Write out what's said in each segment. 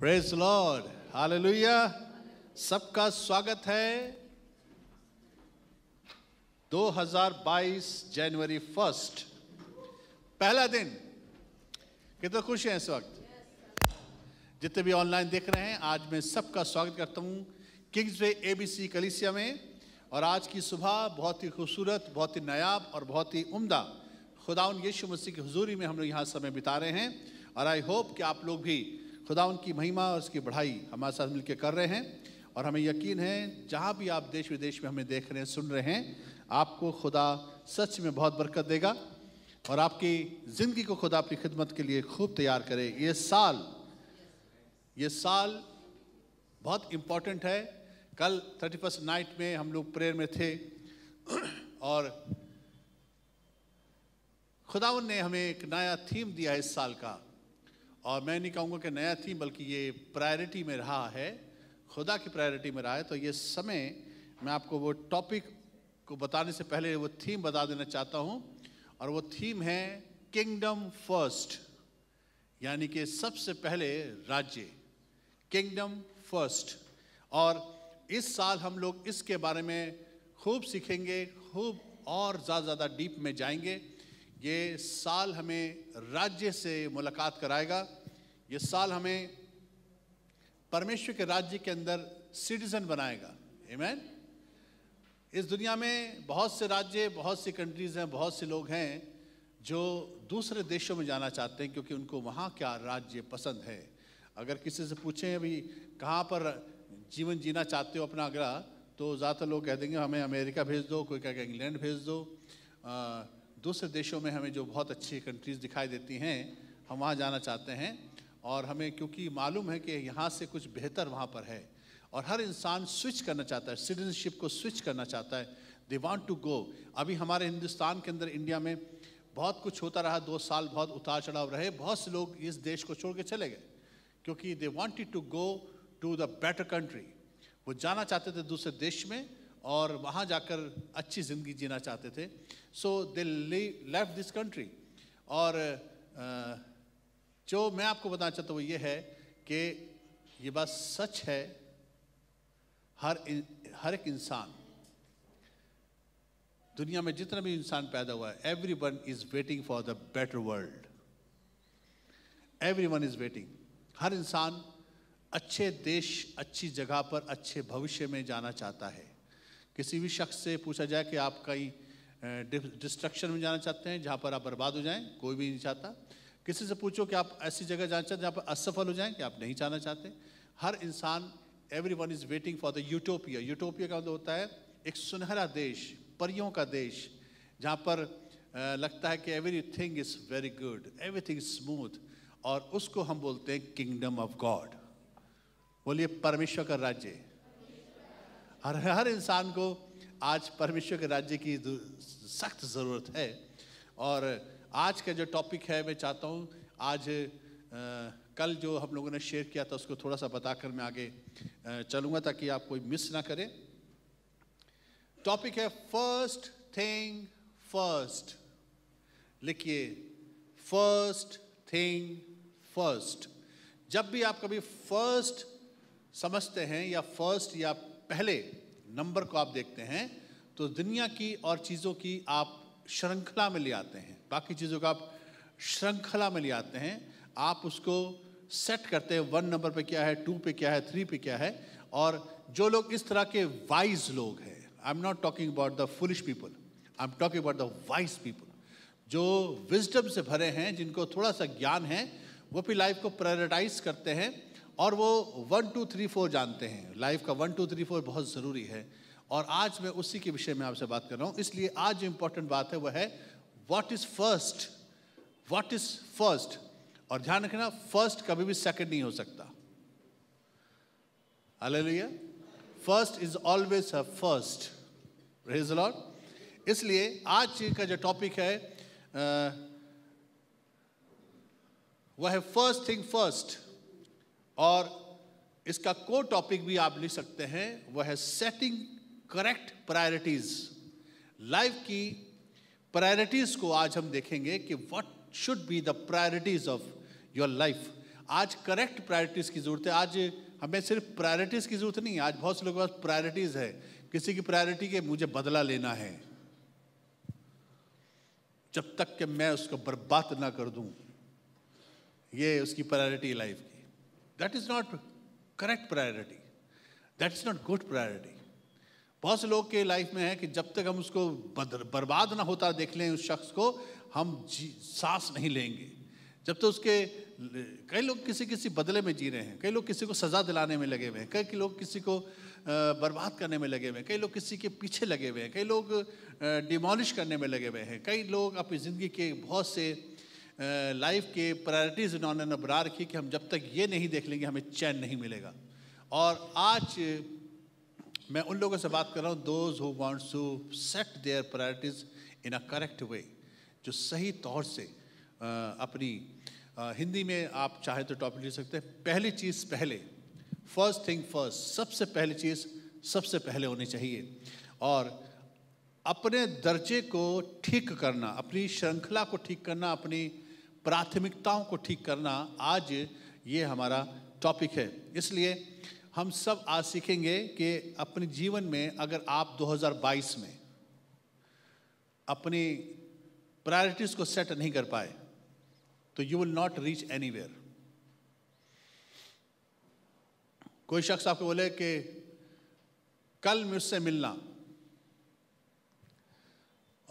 Praise Lord hallelujah सबका स्वागत है 2022 जनवरी फर्स्ट पहला दिन कितने तो खुश हैं इस वक्त जितने भी ऑनलाइन देख रहे हैं आज मैं सबका स्वागत करता हूँ किंग्सवे एबीसी कलिसिया में और आज की सुबह बहुत ही खूबसूरत बहुत ही नायाब और बहुत ही उम्दा खुदाउन यीशु मसीह की हजूरी में हम लोग यहाँ समय बिता रहे हैं और आई होप कि आप लोग भी खुदा उनकी महिमा और उसकी बढ़ाई हमारे साथ मिलकर कर रहे हैं और हमें यकीन है जहाँ भी आप देश विदेश में हमें देख रहे हैं सुन रहे हैं आपको खुदा सच में बहुत बरकत देगा और आपकी ज़िंदगी को खुदा अपनी खिदमत के लिए खूब तैयार करे ये साल ये साल बहुत इम्पॉर्टेंट है कल थर्टी फर्स्ट नाइट में हम लोग प्रेयर में थे और खुदावन ने हमें एक नया थीम दिया है इस साल का और मैं नहीं कहूँगा कि नया थी बल्कि ये प्रायोरिटी में रहा है खुदा की प्रायोरिटी में रहा है तो ये समय मैं आपको वो टॉपिक को बताने से पहले वो थीम बता देना चाहता हूँ और वो थीम है किंगडम फर्स्ट यानी कि सबसे पहले राज्य किंगडम फर्स्ट और इस साल हम लोग इसके बारे में खूब सीखेंगे खूब और ज़्यादा ज़्यादा डीप में जाएंगे ये साल हमें राज्य से मुलाकात कराएगा ये साल हमें परमेश्वर के राज्य के अंदर सिटीजन बनाएगा एमैन इस दुनिया में बहुत से राज्य बहुत सी कंट्रीज़ हैं बहुत से लोग हैं जो दूसरे देशों में जाना चाहते हैं क्योंकि उनको वहाँ क्या राज्य पसंद है अगर किसी से पूछें अभी कहाँ पर जीवन जीना चाहते हो अपना अगला तो ज़्यादातर लोग कह देंगे हमें अमेरिका भेज दो कोई कहेगा इंग्लैंड भेज दो आ, दूसरे देशों में हमें जो बहुत अच्छी कंट्रीज़ दिखाई देती हैं हम वहाँ जाना चाहते हैं और हमें क्योंकि मालूम है कि यहाँ से कुछ बेहतर वहाँ पर है और हर इंसान स्विच करना चाहता है सिटीजनशिप को स्विच करना चाहता है दे वॉन्ट टू गो अभी हमारे हिंदुस्तान के अंदर इंडिया में बहुत कुछ होता रहा दो साल बहुत उतार चढ़ाव रहे बहुत से लोग इस देश को छोड़ के चले गए क्योंकि they wanted to go to the better country वो जाना चाहते थे दूसरे देश में और वहाँ जाकर अच्छी ज़िंदगी जीना चाहते थे so they left this country और जो मैं आपको बताना चाहता हूँ ये है कि ये बात सच है हर हर एक इंसान दुनिया में जितना भी इंसान पैदा हुआ है everyone is waiting for the better world everyone is waiting हर इंसान अच्छे देश अच्छी जगह पर अच्छे भविष्य में जाना चाहता है किसी भी शख्स से पूछा जाए कि आप कहीं डिस्ट्रक्शन में जाना चाहते हैं जहाँ पर आप बर्बाद हो जाएं कोई भी नहीं चाहता किसी से पूछो कि आप ऐसी जगह जाना चाहते हैं जहाँ पर असफल हो जाएं कि आप नहीं जाना चाहते हर इंसान everyone is waiting for the utopia utopia का मतलब होता है एक सुनहरा देश परियों का देश जहाँ पर लगता है कि everything is very good everything smooth और उसको हम बोलते हैं किंगडम ऑफ गॉड बोलिए परमेश्वर का राज्य हर हर इंसान को आज परमेश्वर के राज्य की सख्त ज़रूरत है और आज का जो टॉपिक है मैं चाहता हूँ आज आ, कल जो हम लोगों ने शेयर किया था उसको थोड़ा सा बताकर मैं आगे चलूँगा ताकि आप कोई मिस ना करें टॉपिक है फर्स्ट थिंग फर्स्ट लिखिए फर्स्ट थिंग फर्स्ट जब भी आप कभी फर्स्ट समझते हैं या फर्स्ट या पहले नंबर को आप देखते हैं तो दुनिया की और चीज़ों की आप श्रृंखला में ले आते हैं बाकी चीज़ों का आप श्रृंखला में ले आते हैं आप उसको सेट करते हैं वन नंबर पे क्या है टू पे क्या है थ्री पे क्या है और जो लोग इस तरह के वाइज लोग हैं I am not talking about the foolish people I am talking about the wise people जो विजडम से भरे हैं जिनको थोड़ा सा ज्ञान है वो भी लाइफ को प्रायोरिटाइज करते हैं और वो वन टू थ्री फोर जानते हैं लाइफ का वन टू थ्री फोर बहुत ज़रूरी है और आज मैं उसी के विषय में आपसे बात कर रहा हूँ इसलिए आज जो इम्पोर्टेंट बात है वह है what is first what is first और ध्यान रखना फर्स्ट कभी भी सेकेंड नहीं हो सकता लिया first is always a first praise Lord इसलिए आज का जो टॉपिक है वह है फर्स्ट थिंग फर्स्ट और इसका को टॉपिक भी आप लिख सकते हैं वह है सेटिंग करेक्ट प्रायोरिटीज लाइफ की प्रायोरिटीज को आज हम देखेंगे कि what should be the priorities of your life आज करेक्ट प्रायोरिटीज की जरूरत है आज हमें सिर्फ प्रायोरिटीज की जरूरत नहीं है आज बहुत से लोगों के पास प्रायोरिटीज है किसी की प्रायोरिटी के मुझे बदला लेना है जब तक कि मैं उसको बर्बाद ना कर दूं ये उसकी प्रायोरिटी लाइफ की that is not correct priority that is not good priority बहुत से लोग के लाइफ में है कि जब तक हम उसको बर्बाद ना होता देख लें उस शख्स को हम सांस नहीं लेंगे जब तक तो उसके कई लोग किसी किसी बदले में जी रहे हैं कई लोग किसी को सज़ा दिलाने में लगे हुए हैं कई लोग किसी को बर्बाद करने में लगे हुए हैं कई लोग किसी के पीछे लगे हुए हैं कई लोग डिमोलिश करने में लगे हुए हैं कई लोग अपनी ज़िंदगी के बहुत से लाइफ के प्रायोरिटीज़ इन्होंने नबरा रखी कि हम जब तक ये नहीं देख लेंगे हमें चैन नहीं मिलेगा और आज मैं उन लोगों से बात कर रहा हूँ those who wants to set their priorities in a correct way जो सही तौर से अपनी हिंदी में आप चाहे तो टॉपिक ले सकते हैं पहली चीज़ पहले फर्स्ट थिंग फर्स्ट सबसे पहली चीज़ सबसे पहले होनी चाहिए और अपने दर्जे को ठीक करना अपनी श्रृंखला को ठीक करना अपनी प्राथमिकताओं को ठीक करना आज ये हमारा टॉपिक है इसलिए हम सब आज सीखेंगे कि अपने जीवन में अगर आप 2022 में अपनी प्रायोरिटीज़ को सेट नहीं कर पाए तो you will not reach any कोई शख्स आपको बोले कि कल मुझसे मिलना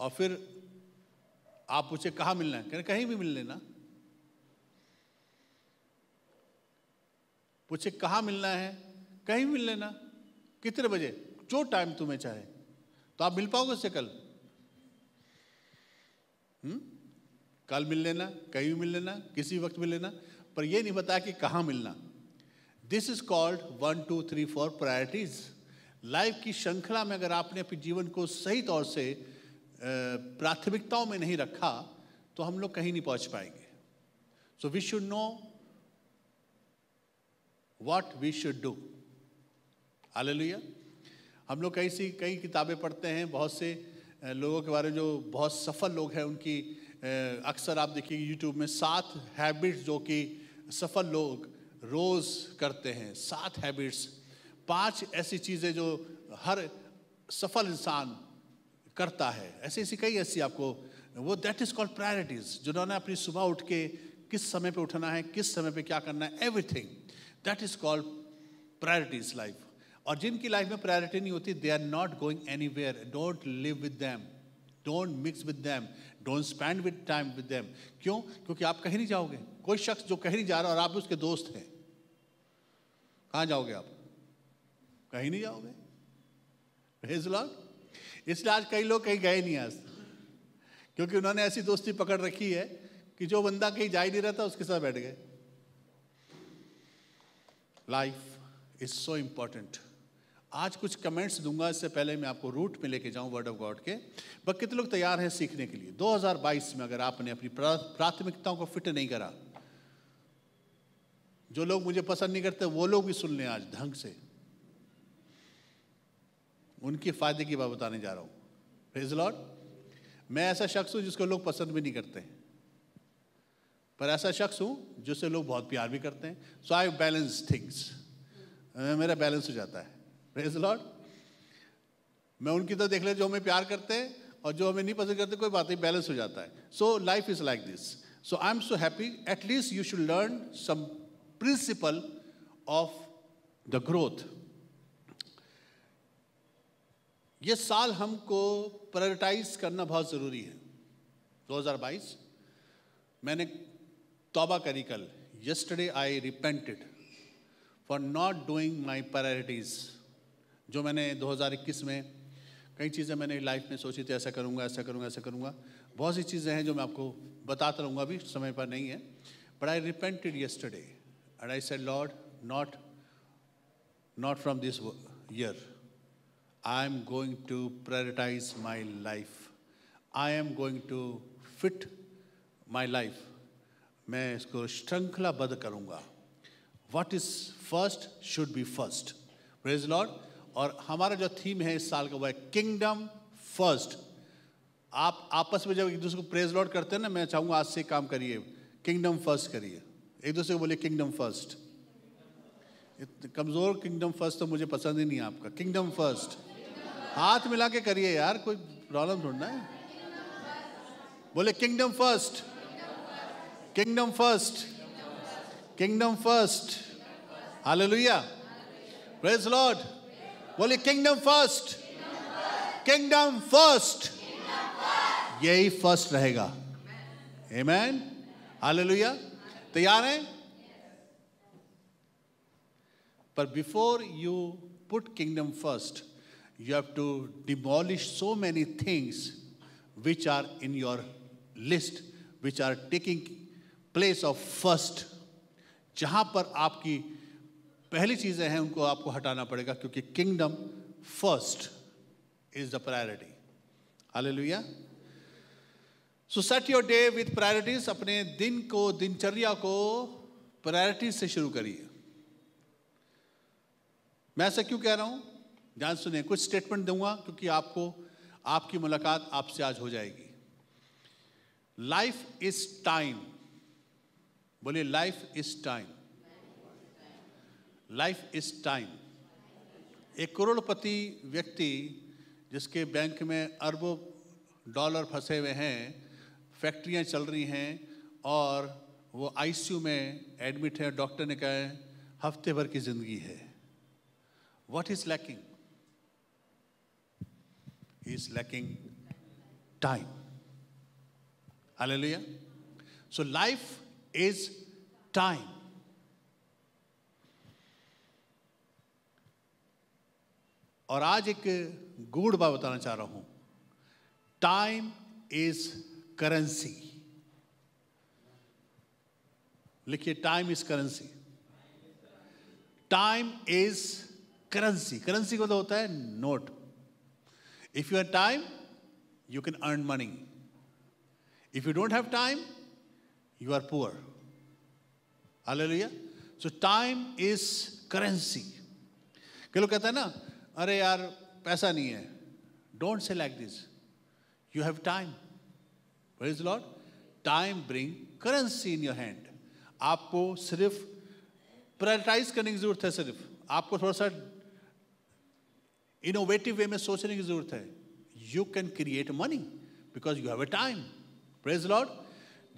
और फिर आप पूछे कहाँ मिलना है कहने कहीं भी मिल लेना पूछे कहाँ मिलना है कहीं भी मिल लेना कितने बजे जो टाइम तुम्हें चाहे तो आप मिल पाओगे उससे कल हुँ? हम्म? कल मिल लेना कहीं भी मिल लेना किसी वक्त मिल लेना पर यह नहीं बताया कि कहाँ मिलना this is called one two three four priorities life की श्रृंखला में अगर आपने अपने जीवन को सही तौर से प्राथमिकताओं में नहीं रखा तो हम लोग कहीं नहीं पहुंच पाएंगे so we should know what we should do hallelujah हम लोग कई सी कई किताबें पढ़ते हैं बहुत से लोगों के बारे में जो बहुत सफल लोग हैं उनकी अक्सर आप देखिए यूट्यूब में सात हैबिट्स जो कि सफल लोग रोज़ करते हैं सात हैबिट्स पांच ऐसी चीज़ें जो हर सफल इंसान करता है ऐसे ऐसी कई ऐसी आपको वो दैट इज कॉल्ड प्रायोरिटीज जिन्होंने अपनी सुबह उठ के किस समय पे उठना है किस समय पे क्या करना है everything that is called priorities life और जिनकी लाइफ में प्रायोरिटी नहीं होती they are not going anywhere don't live with them don't mix with them don't spend with time with them क्यों क्योंकि आप कहीं नहीं जाओगे कोई शख्स जो कहीं नहीं जा रहा और आप भी उसके दोस्त हैं कहाँ जाओगे आप कहीं नहीं जाओगे इसलिए आज कई लोग कहीं गए नहीं आज क्योंकि उन्होंने ऐसी दोस्ती पकड़ रखी है कि जो बंदा कहीं जा ही नहीं रहता उसके साथ बैठ गए लाइफ इज सो इंपॉर्टेंट आज कुछ कमेंट्स दूंगा इससे पहले मैं आपको रूट में लेके जाऊं वर्ड ऑफ गॉड के बट कितने लोग तैयार हैं सीखने के लिए 2022 में अगर आपने अपनी प्राथमिकताओं को फिट नहीं करा जो लोग मुझे पसंद नहीं करते वो लोग भी सुन लें आज ढंग से उनके फ़ायदे की बात बताने जा रहा हूँ प्रेज लॉर्ड मैं ऐसा शख्स हूँ जिसको लोग पसंद भी नहीं करते पर ऐसा शख्स हूँ जिससे लोग बहुत प्यार भी करते हैं सो आई बैलेंस थिंग्स मेरा बैलेंस हो जाता है प्रेज लॉर्ड मैं उनकी तरह देख ले जो हमें प्यार करते हैं और जो हमें नहीं पसंद करते कोई बात नहीं बैलेंस हो जाता है so life is like this so I am so happy at least you should learn some principle of the growth ये साल हमको प्रायोरिटाइज करना बहुत ज़रूरी है 2022 मैंने तौबा करी कल yesterday I repented for not doing my priorities जो मैंने 2021 में कई चीज़ें मैंने लाइफ में सोची थी ऐसा करूँगा ऐसा करूँगा ऐसा करूँगा बहुत सी चीज़ें हैं जो मैं आपको बताता रहूँगा अभी समय पर नहीं है but I repented yesterday and I said Lord not not from this year I am going to prioritize my life. I am going to fit my life. मैं इसको श्रृंखलाबद्ध करूँगा what is first should be first praise Lord और हमारा जो theme है इस साल का वो है किंगडम फर्स्ट आप आपस में जब एक दूसरे को प्रेज लॉर्ड करते हैं ना मैं चाहूँगा आज से काम करिए किंगडम फर्स्ट करिए एक दूसरे को बोलिए किंगडम फर्स्ट कमज़ोर किंगडम फर्स्ट तो मुझे पसंद ही नहीं आपका किंगडम फर्स्ट हाथ मिला के करिए यार कोई प्रॉब्लम ढूंढना है बोले kingdom first kingdom first kingdom first hallelujah praise Lord बोले किंगडम फर्स्ट किंगडम फर्स्ट यही फर्स्ट रहेगा हाले हालेलुया तैयार है पर before you put kingdom first you have to demolish so many things which are in your list, which are taking place of first. जहां पर आपकी पहली चीज़ें हैं उनको आपको हटाना पड़ेगा क्योंकि kingdom first is the priority hallelujah so set your day with priorities अपने दिन को दिनचर्या को प्रायोरिटीज से शुरू करिए मैं ऐसा क्यों कह रहा हूं ध्यान सुने कुछ स्टेटमेंट दूंगा क्योंकि आपको आपकी मुलाकात आपसे आज हो जाएगी लाइफ इज टाइम बोले life is time life is time एक करोड़पति व्यक्ति जिसके बैंक में अरबों डॉलर फंसे हुए हैं फैक्ट्रियाँ चल रही हैं और वो आईसीयू में एडमिट है डॉक्टर ने कहा है हफ्ते भर की ज़िंदगी है what is lacking He is lacking time. Hallelujah. So life is time. और आज एक गूढ़ बात बताना चाह रहा हूं टाइम इज करेंसी लिखिए time is currency time is currency currency का मतलब होता है note If you have time, you can earn money. If you don't have time, you are poor. Hallelujah. So time is currency. Arey Don't say like this. You have time. Praise the Lord. Time bring currency in your hand. आपको सिर्फ prioritise करने की जरूरत है सिर्फ आपको थोड़ा innovative वे में सोचने की जरूरत है you can create money because you have a time praise Lord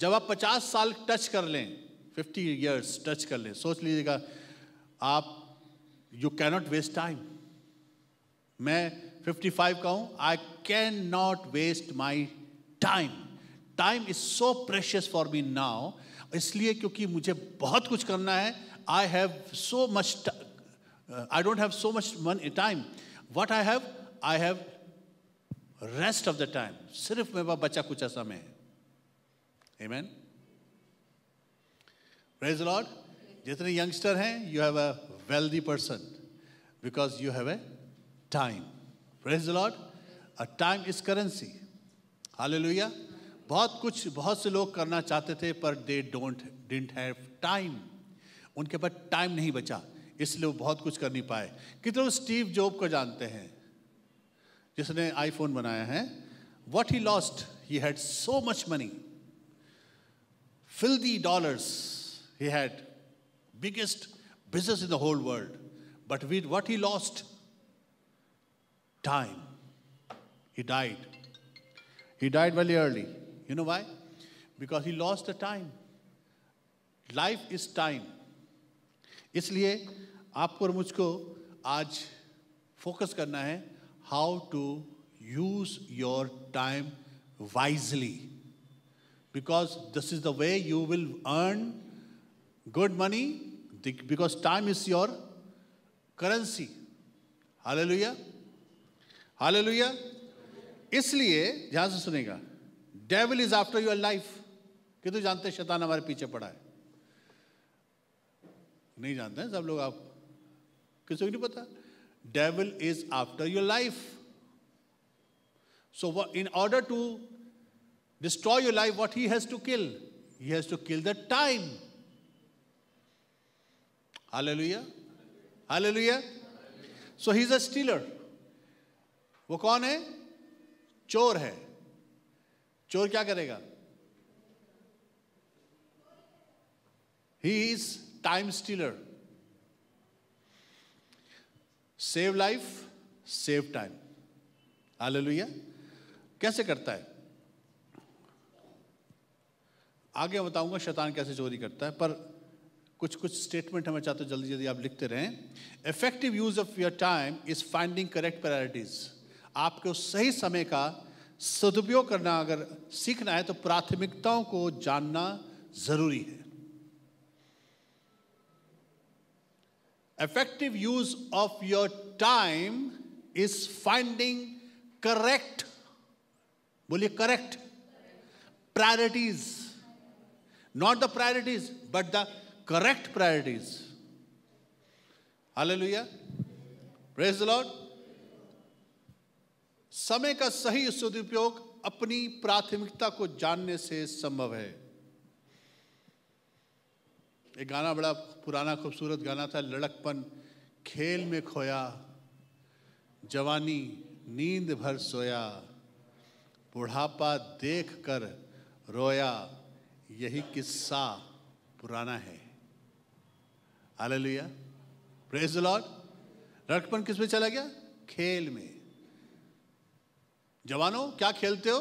जब आप 50 साल टच कर लें 50 इयर्स टच कर लें सोच लीजिएगा आप यू नॉट वेस्ट टाइम मैं 55 का हूं I can not waste my time time is so precious for me now इसलिए क्योंकि मुझे बहुत कुछ करना है I have so much I don't have so much मन time what I have I have rest of the time सिर्फ मेरे पास बचा कुछ समय है Amen. Praise the Lord. जितने यंगस्टर हैं you have a wealthy person because you have a time praise the Lord a time is currency हाले बहुत कुछ बहुत से लोग करना चाहते थे पर they don't didn't have time उनके पास टाइम नहीं बचा इसलिए वो बहुत कुछ कर नहीं पाए कितने लोग स्टीव जॉब को जानते हैं जिसने आईफोन बनाया है what he lost he had so much money fill the dollars he had biggest business in the whole world but with what he lost time he died he died very early you know why because he lost the time life is time इसलिए आपको और मुझको आज focus करना है how to use your time wisely because this is the way you will earn good money because time is your currency हाल hallelujah इसलिए ध्यान से सुनेगा devil is after your life कितने जानते हैं शैतान हमारे पीछे पड़ा है नहीं जानते हैं सब लोग आप किसी को नहीं पता devil is after your life so in order to destroy your life what he has to kill he has to kill the time hallelujah hallelujah so he is a stealer वो कौन है चोर है चोर क्या करेगा he is time stealer save life save time hallelujah कैसे करता है आगे बताऊंगा शैतान कैसे चोरी करता है पर कुछ कुछ स्टेटमेंट हमें चाहते जल्दी जल्दी आप लिखते रहें effective use of your time is finding correct priorities आपको सही समय का सदुपयोग करना अगर सीखना है तो प्राथमिकताओं को जानना जरूरी है effective use of your time is finding correct बोलिए correct priorities not the priorities but the correct priorities hallelujah praise the Lord समय का सही सदुपयोग अपनी प्राथमिकता को जानने से संभव है एक गाना बड़ा पुराना खूबसूरत गाना था लड़कपन खेल में खोया जवानी नींद भर सोया बुढ़ापा देख कर रोया यही किस्सा पुराना है आले लुया प्रेज लॉर्ड लड़कपन किस में चला गया खेल में जवानों क्या खेलते हो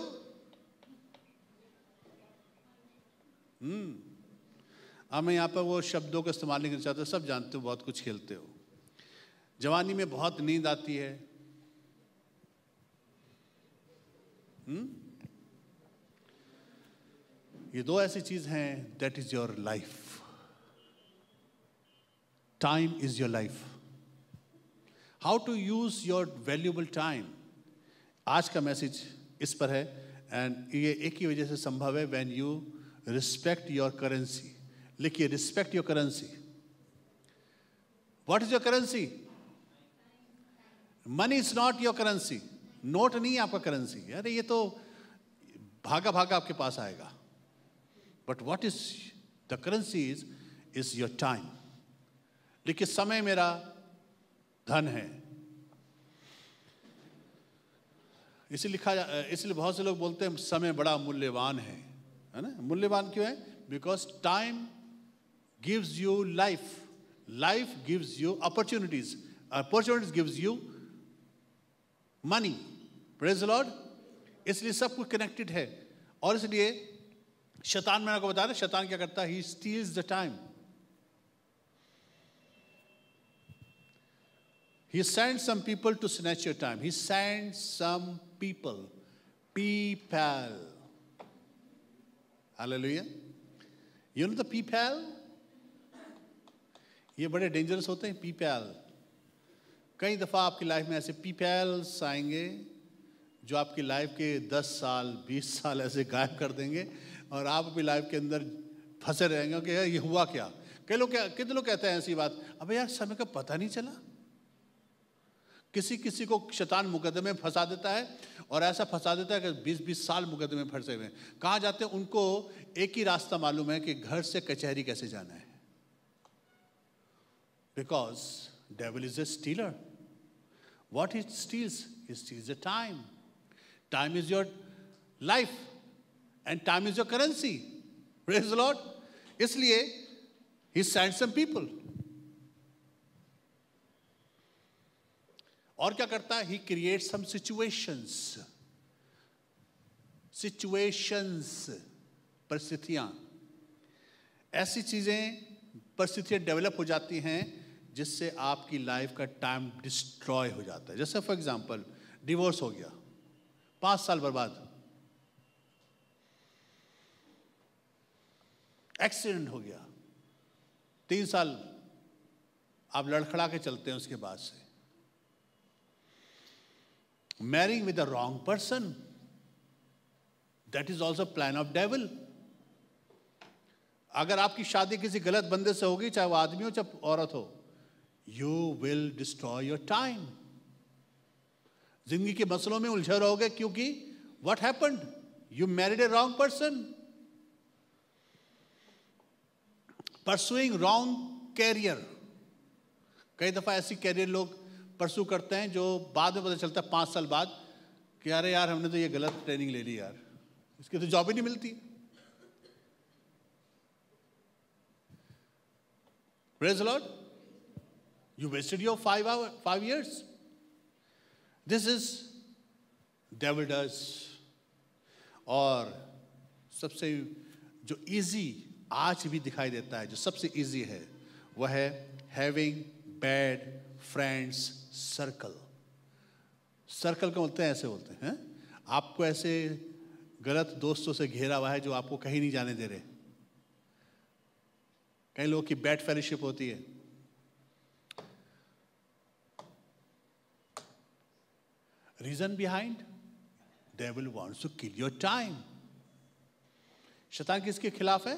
हम्म अब मैं यहाँ पर वो शब्दों का इस्तेमाल नहीं करना चाहता सब जानते हो बहुत कुछ खेलते हो जवानी में बहुत नींद आती है हुँ? हम्म? ये दो ऐसी चीज हैं that is your life time is your life how to use your valuable time आज का मैसेज इस पर है एंड ये एक ही वजह से संभव है when you respect your currency लिखिए respect your currency what is your currency money is not your currency note नहीं आपका करेंसी अरे ये तो भागा भागा आपके पास आएगा but what is the currency is is your time लिखिए समय मेरा धन है इसे लिखा इसलिए बहुत से लोग बोलते हैं समय बड़ा मूल्यवान है है ना मूल्यवान क्यों है because time gives you life. Life gives you opportunities. Opportunities gives you money. Praise Lord इसलिए सब कुछ कनेक्टेड है और इसलिए शैतान मैंने आपको बता रहा शैतान क्या करता है he steals the time He sends some people to snatch your time. He sends some people. People. Hallelujah. You know the people? ये बड़े डेंजरस होते हैं पीपैल कई दफ़ा आपकी लाइफ में ऐसे पीपैल्स आएंगे जो आपकी लाइफ के 10 साल 20 साल ऐसे गायब कर देंगे और आप अपनी लाइफ के अंदर फंसे रहेंगे कि यार ये हुआ क्या कई लोग क्या कितने लोग कहते हैं ऐसी बात अबे यार समय का पता नहीं चला किसी किसी को शैतान मुकदमे में फंसा देता है और ऐसा फंसा देता है कि बीस बीस साल मुकदमे में फंसे हुए हैं कहाँ जाते हैं उनको एक ही रास्ता मालूम है कि घर से कचहरी कैसे जाना है Because devil is a stealer. What he steals, he steals the time. Time is your life and time is your currency. Praise the Lord. इसलिए he sent some people. और क्या करता है he create some situations situations परिस्थितियां ऐसी चीजें परिस्थितियां develop हो जाती हैं जिससे आपकी लाइफ का टाइम डिस्ट्रॉय हो जाता है जैसे फॉर एग्जांपल डिवोर्स हो गया पांच साल बर्बाद एक्सीडेंट हो गया तीन साल आप लड़खड़ा के चलते हैं उसके बाद से marrying with a wrong person that is also plan of devil अगर आपकी शादी किसी गलत बंदे से होगी चाहे वो आदमी हो चाहे औरत हो you will destroy your time जिंदगी के मसलों में उलझे रहोगे क्योंकि what happened you married a wrong person pursuing wrong career कई दफ़ा ऐसी कैरियर लोग परसू करते हैं जो बाद में पता चलता है पांच साल बाद कि अरे यार हमने तो ये गलत ट्रेनिंग ले ली यार इसकी तो जॉब ही नहीं मिलती praise Lord You wasted your five hour, five years. This is devil does और सबसे जो इजी आज भी दिखाई देता है जो सबसे इजी है वह है having bad friends circle circle का बोलते हैं ऐसे बोलते हैं आपको ऐसे गलत दोस्तों से घेरा हुआ है जो आपको कहीं नहीं जाने दे रहे कई लोगों की बैड फेलोशिप होती है Reason behind? Devil wants to kill your time. शैतान किसके खिलाफ है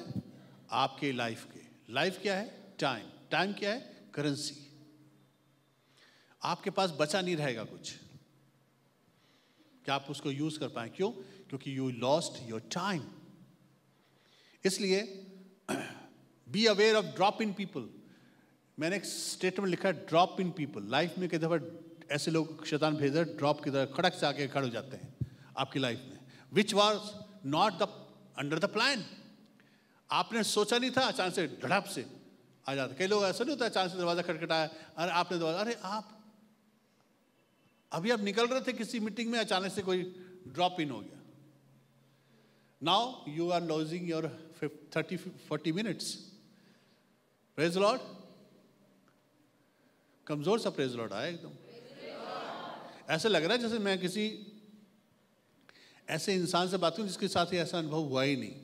आपके लाइफ के लाइफ क्या है टाइम टाइम क्या है करेंसी आपके पास बचा नहीं रहेगा कुछ क्या आप उसको यूज कर पाए क्यों क्योंकि यू लॉस्ट योर टाइम इसलिए be aware of drop in people मैंने एक स्टेटमेंट लिखा है ड्रॉप इन पीपल लाइफ में कई दफा ऐसे लोग शैतान भेजा ड्रॉप की तरह खड़क से आके खड़े हो जाते हैं आपकी लाइफ में which was not the under the plan आपने सोचा नहीं था अचानक से ढड़प से आ जाता कई लोग ऐसा नहीं होता अचानक से दरवाज़ा खटखटाया अरे आपने दरवाजा अरे आप अभी आप निकल रहे थे किसी मीटिंग में अचानक से कोई ड्रॉप इन हो गया now you are losing your thirty forty minutes praise Lord कमजोर सा प्रेज लॉर्ड आया एकदम ऐसा लग रहा है जैसे मैं किसी ऐसे इंसान से बात करूँ जिसके साथ ही ऐसा अनुभव हुआ ही नहीं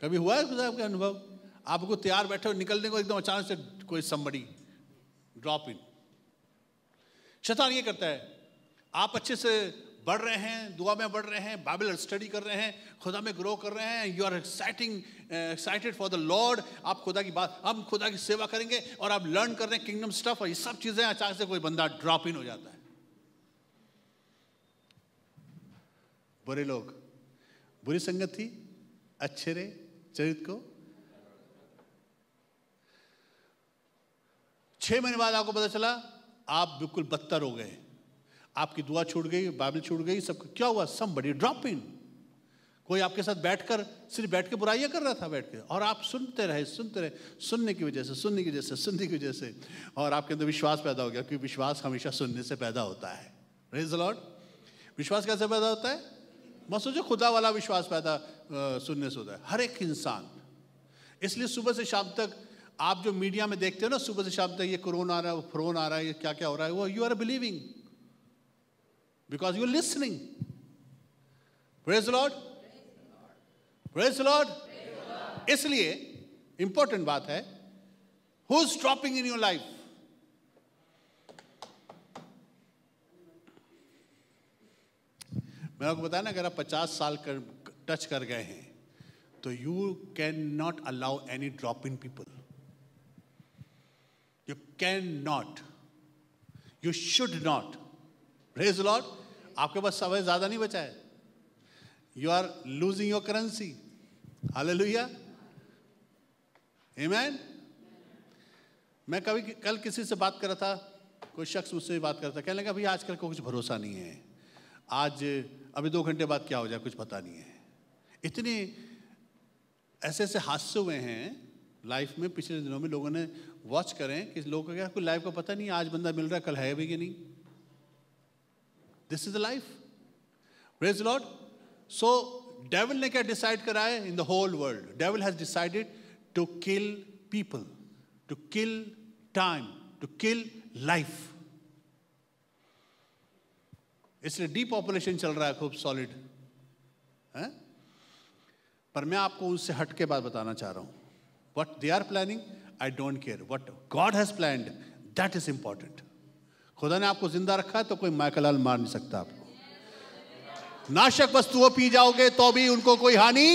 कभी हुआ है खुद अनुभव आपको तैयार बैठे हो निकलने को एकदम अचानक से कोई संबड़ी ड्रॉप इन शैतान ये करता है आप अच्छे से बढ़ रहे हैं दुआ में बढ़ रहे हैं बाइबल स्टडी कर रहे हैं खुदा में ग्रो कर रहे हैं you are exciting excited for the Lord आप खुदा की बात हम खुदा की सेवा करेंगे और आप लर्न कर रहे हैं किंगडम स्टफ और ये सब चीज़ें अचानक से कोई बंदा ड्रॉप इन हो जाता है बुरे लोग बुरी संगत थी अच्छे रे चरित को छह महीने बाद आपको पता चला आप बिल्कुल बदतर हो गए आपकी दुआ छूट गई बाइबल छूट गई सब क्या हुआ सम बड़ी ड्रॉप इन कोई आपके साथ बैठकर सिर्फ बैठ के बुराइयां कर रहा था बैठ के और आप सुनते रहे सुनते रहे सुनने की वजह से सुनने की वजह से सुनने की वजह से और आपके अंदर विश्वास पैदा हो गया क्योंकि विश्वास हमेशा सुनने से पैदा होता है लॉर्ड विश्वास कैसे पैदा होता है मत सोचो खुदा वाला विश्वास पैदा सुनने से होता है हर एक इंसान इसलिए सुबह से शाम तक आप जो मीडिया में देखते हो ना सुबह से शाम तक ये कोरोना आ रहा है वो फ्रोन आ रहा है ये क्या क्या हो रहा है वो you are believing because you listening praise Lord praise Lord इसलिए इंपॉर्टेंट बात है who is dropping in your life मैं आपको बताया ना अगर आप पचास साल कर टच कर गए हैं तो you can not allow any drop in people you can not you should not praise Lord आपके पास समय ज़्यादा नहीं बचा है you are losing your currency हाल मैन मैं कभी कल किसी से बात कर रहा था कोई शख्स मुझसे बात करता कहने लगा भाई आजकल को कुछ भरोसा नहीं है आज अभी दो घंटे बाद क्या हो जाए कुछ पता नहीं है इतने ऐसे ऐसे हादसे हुए हैं लाइफ में पिछले दिनों में लोगों ने वॉच करें कि लोगों का कोई लाइफ का पता नहीं आज बंदा मिल रहा कल है भी कि नहीं this is the life praise Lord so devil ने क्या डिसाइड करा है in the whole world devil has decided to kill people to kill time to kill life इसलिए डीपॉपुलेशन चल रहा है खूब सॉलिड है पर मैं आपको उससे हट के बाद बताना चाह रहा हूं what they are planning I don't care what God has plan that is important खुदा ने आपको जिंदा रखा है तो कोई माइकलाल मार नहीं सकता आपको नाशक वस्तुओं पी जाओगे तो भी उनको कोई हानि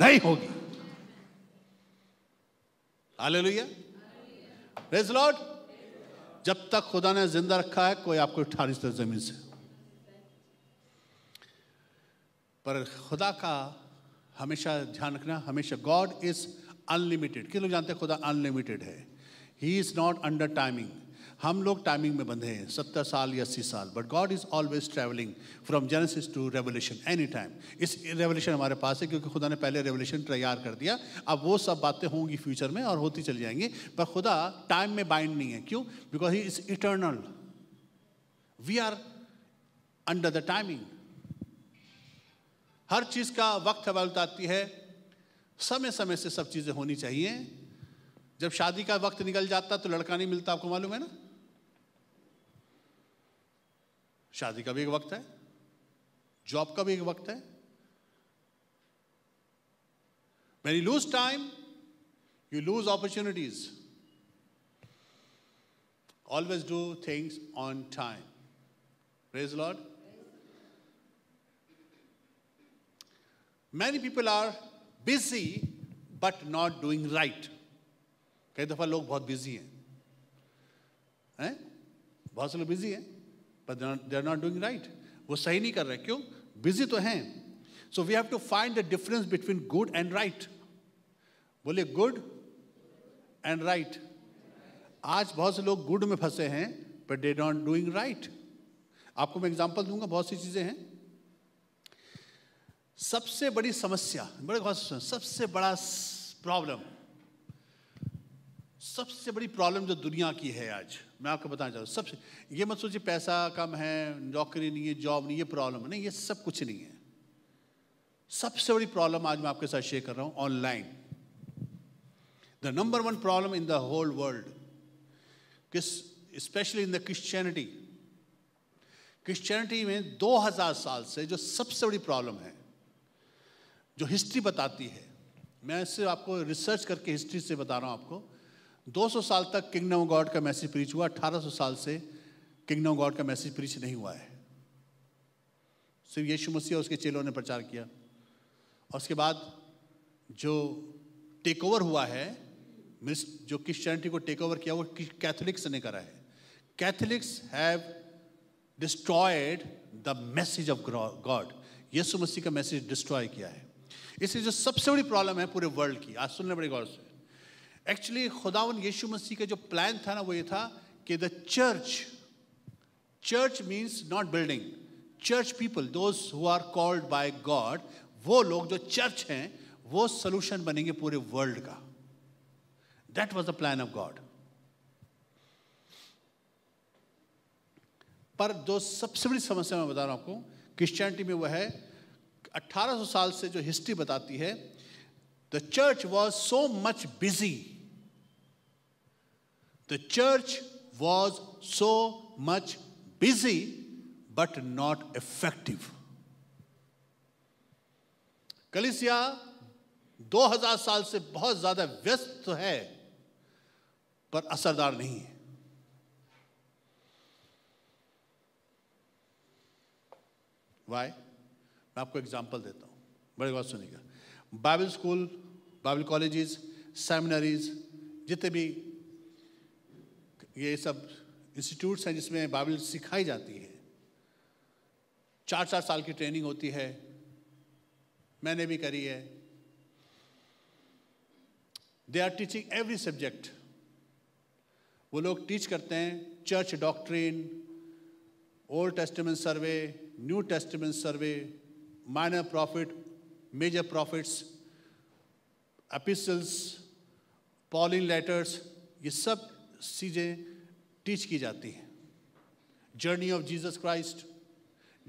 नहीं होगी आले लॉर्ड जब तक खुदा ने जिंदा रखा है कोई आपको उठा नहीं सकता जमीन से पर खुदा का हमेशा ध्यान रखना हमेशा गॉड इज़ अनलिमिटेड क्यों लोग जानते हैं खुदा अनलिमिटेड है he is not under timing हम लोग टाइमिंग में बंधे हैं सत्तर साल या अस्सी साल but God is always travelling from Genesis to revolution any time इस रेवोल्यूशन हमारे पास है क्योंकि खुदा ने पहले रेवोल्यूशन तैयार कर दिया अब वो सब बातें होंगी फ्यूचर में और होती चली जाएंगी पर खुदा टाइम में बाइंड नहीं है क्यों because he is eternal we are under the timing हर चीज़ का वक्त हवालत आती है समय समय से सब चीज़ें होनी चाहिए जब शादी का वक्त निकल जाता तो लड़का नहीं मिलता आपको मालूम है ना शादी का भी एक वक्त है जॉब का भी एक वक्त है When you lose time you lose opportunities always do things on time Praise the many people are busy but not doing right कई दफ़ा लोग बहुत बिजी हैं है? बहुत से लोग बिजी हैं but they are not doing right वो सही नहीं कर रहे क्यों बिजी तो हैं so we have to find the difference between good and right बोले गुड एंड राइट आज बहुत से लोग गुड में फंसे हैं but they not doing right आपको मैं एग्जाम्पल दूंगा बहुत सी चीज़ें हैं सबसे बड़ी समस्या बड़े सबसे बड़ा प्रॉब्लम सबसे बड़ी प्रॉब्लम जो दुनिया की है आज मैं आपको बताना चाहता हूँ सबसे ये मत सोचिए पैसा कम है नौकरी नहीं है जॉब नहीं है प्रॉब्लम नहीं ये सब कुछ नहीं है सबसे बड़ी प्रॉब्लम आज मैं आपके साथ शेयर कर रहा हूँ online the number one problem in the whole world किस specially in the Christianity Christianity में 2000 साल से जो सबसे बड़ी प्रॉब्लम है जो हिस्ट्री बताती है मैं इससे आपको रिसर्च करके हिस्ट्री से बता रहा हूँ आपको 200 साल तक किंगडम गॉड का मैसेज प्रीच हुआ 1800 साल से किंगडम गॉड का मैसेज प्रीच नहीं हुआ है सिर्फ यीशु मसीह और उसके चेलों ने प्रचार किया और उसके बाद जो टेक ओवर हुआ है मिस जो क्रिश्चियनिटी को टेक ओवर किया वो कैथोलिक्स ने करा है Catholics have destroyed the message of God Yeshu Masih का मैसेज डिस्ट्रॉय किया है इसलिए जो सबसे बड़ी प्रॉब्लम है पूरे वर्ल्ड की आज सुनने बड़े गौर से एक्चुअली खुदावन यीशु मसीह का जो प्लान था ना वो ये था कि the church church means not building church people those who are called by God वो लोग जो चर्च हैं वो सोल्यूशन बनेंगे पूरे वर्ल्ड का that was the plan of God पर जो सबसे बड़ी समस्या मैं बता रहा हूं आपको क्रिश्चियनिटी में वह है 1800 साल से जो हिस्ट्री बताती है the church was so much busy the church was so much busy but not effective कलिसिया 2000 साल से बहुत ज्यादा व्यस्त तो है पर असरदार नहीं है वाई मैं आपको एग्जाम्पल देता हूँ बड़े बात सुनिएगा Bible school Bible colleges seminaries जितने भी ये सब इंस्टीट्यूट्स हैं जिसमें बाइबल सिखाई जाती है चार चार साल की ट्रेनिंग होती है मैंने भी करी है they are teaching every subject वो लोग टीच करते हैं church doctrine Old Testament survey New Testament survey minor prophet, major prophets, epistles Pauline letters ये सब चीज़ें टीच की जाती हैं journey of Jesus Christ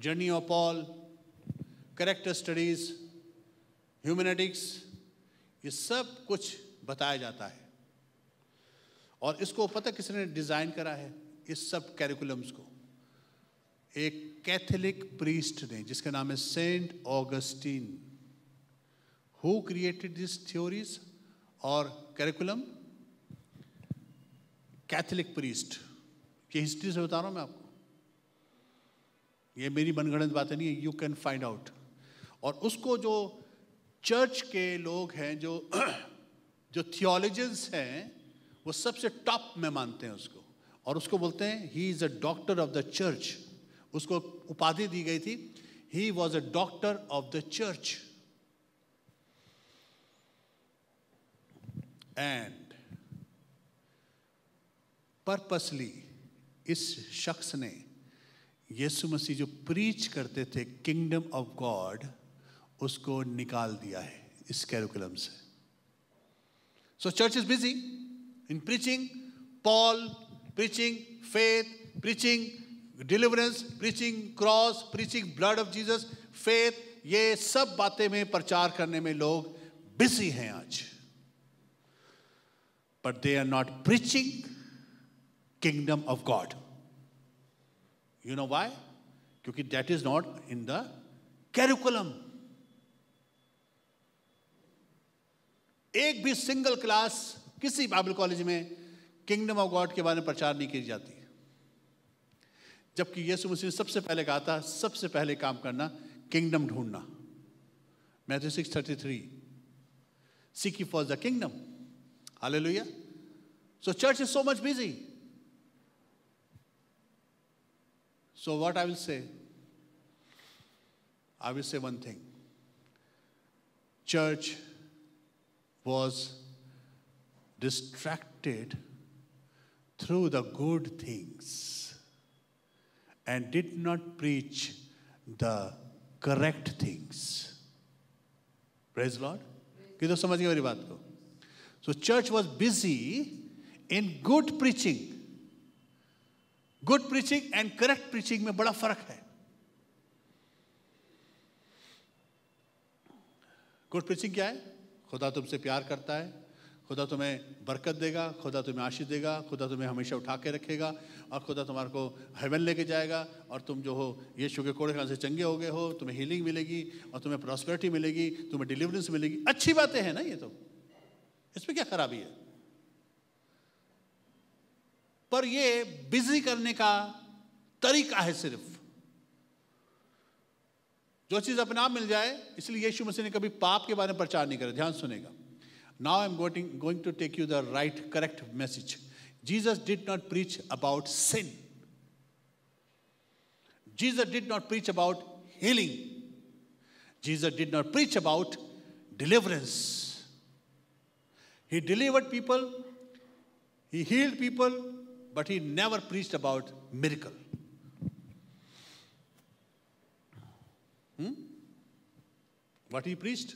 journey of Paul character studies hermeneutics ये सब कुछ बताया जाता है और इसको पता किसने डिज़ाइन करा है इस सब कैरिकुलम्स को एक कैथोलिक प्रीस्ट ने जिसका नाम है Saint Augustine who created this theories और करिकुलम कैथोलिक प्रीस्ट ये हिस्ट्री से बता रहा हूं मैं आपको ये मेरी मनगणित बातें नहीं है यू कैन फाइंड आउट और उसको जो चर्च के लोग हैं जो जो थियोलॉजिस्ट हैं वो सबसे टॉप में मानते हैं उसको और उसको बोलते हैं he is a doctor of the church उसको उपाधि दी गई थी he was a doctor of the church and purposely इस शख्स ने यीशु मसीह जो प्रीच करते थे किंगडम ऑफ गॉड उसको निकाल दिया है इस कैरिकुलम से so church is busy in preaching Paul preaching faith preaching deliverance preaching cross preaching blood of Jesus faith ये सब बातें में प्रचार करने में लोग बिजी हैं आज but they are not preaching kingdom of God you know why क्योंकि that is not in the curriculum एक भी सिंगल क्लास किसी बाइबल कॉलेज में किंगडम ऑफ गॉड के बारे में प्रचार नहीं की जाती जबकि यीशु मसीह ने सबसे पहले कहा था सबसे पहले काम करना किंगडम ढूंढना Matthew six thirty three seek for the kingdom लोहिया so church is so much busy so what I will say I will say one thing church was distracted through the good things and did not preach the correct things. Praise Lord. कि समझ गए मेरी बात को so church was busy in good preaching good preaching and correct preaching में बड़ा फर्क है गुड प्रीचिंग क्या है खुदा तुमसे प्यार करता है खुदा तुम्हें बरकत देगा खुदा तुम्हें आशीष देगा खुदा तुम्हें हमेशा उठा के रखेगा और खुदा तुम्हारे को हेवन लेके जाएगा और तुम जो हो यीशु के कोड़े खान से चंगे हो गए हो तुम्हें हीलिंग मिलेगी और तुम्हें प्रॉस्पेरिटी मिलेगी तुम्हें डिलीवरेंस मिलेगी अच्छी बातें हैं ना ये तो इसमें क्या खराबी है पर ये बिजी करने का तरीका है सिर्फ जो चीज़ अपने आप मिल जाए इसलिए यीशु मसीह ने कभी पाप के बारे में प्रचार नहीं करा ध्यान सुनेगा Now I'm going, going to take you the right, correct message. Jesus did not preach about sin. Jesus did not preach about healing. Jesus did not preach about deliverance. He delivered people, he healed people, but he never preached about miracle. Hmm? What he preached?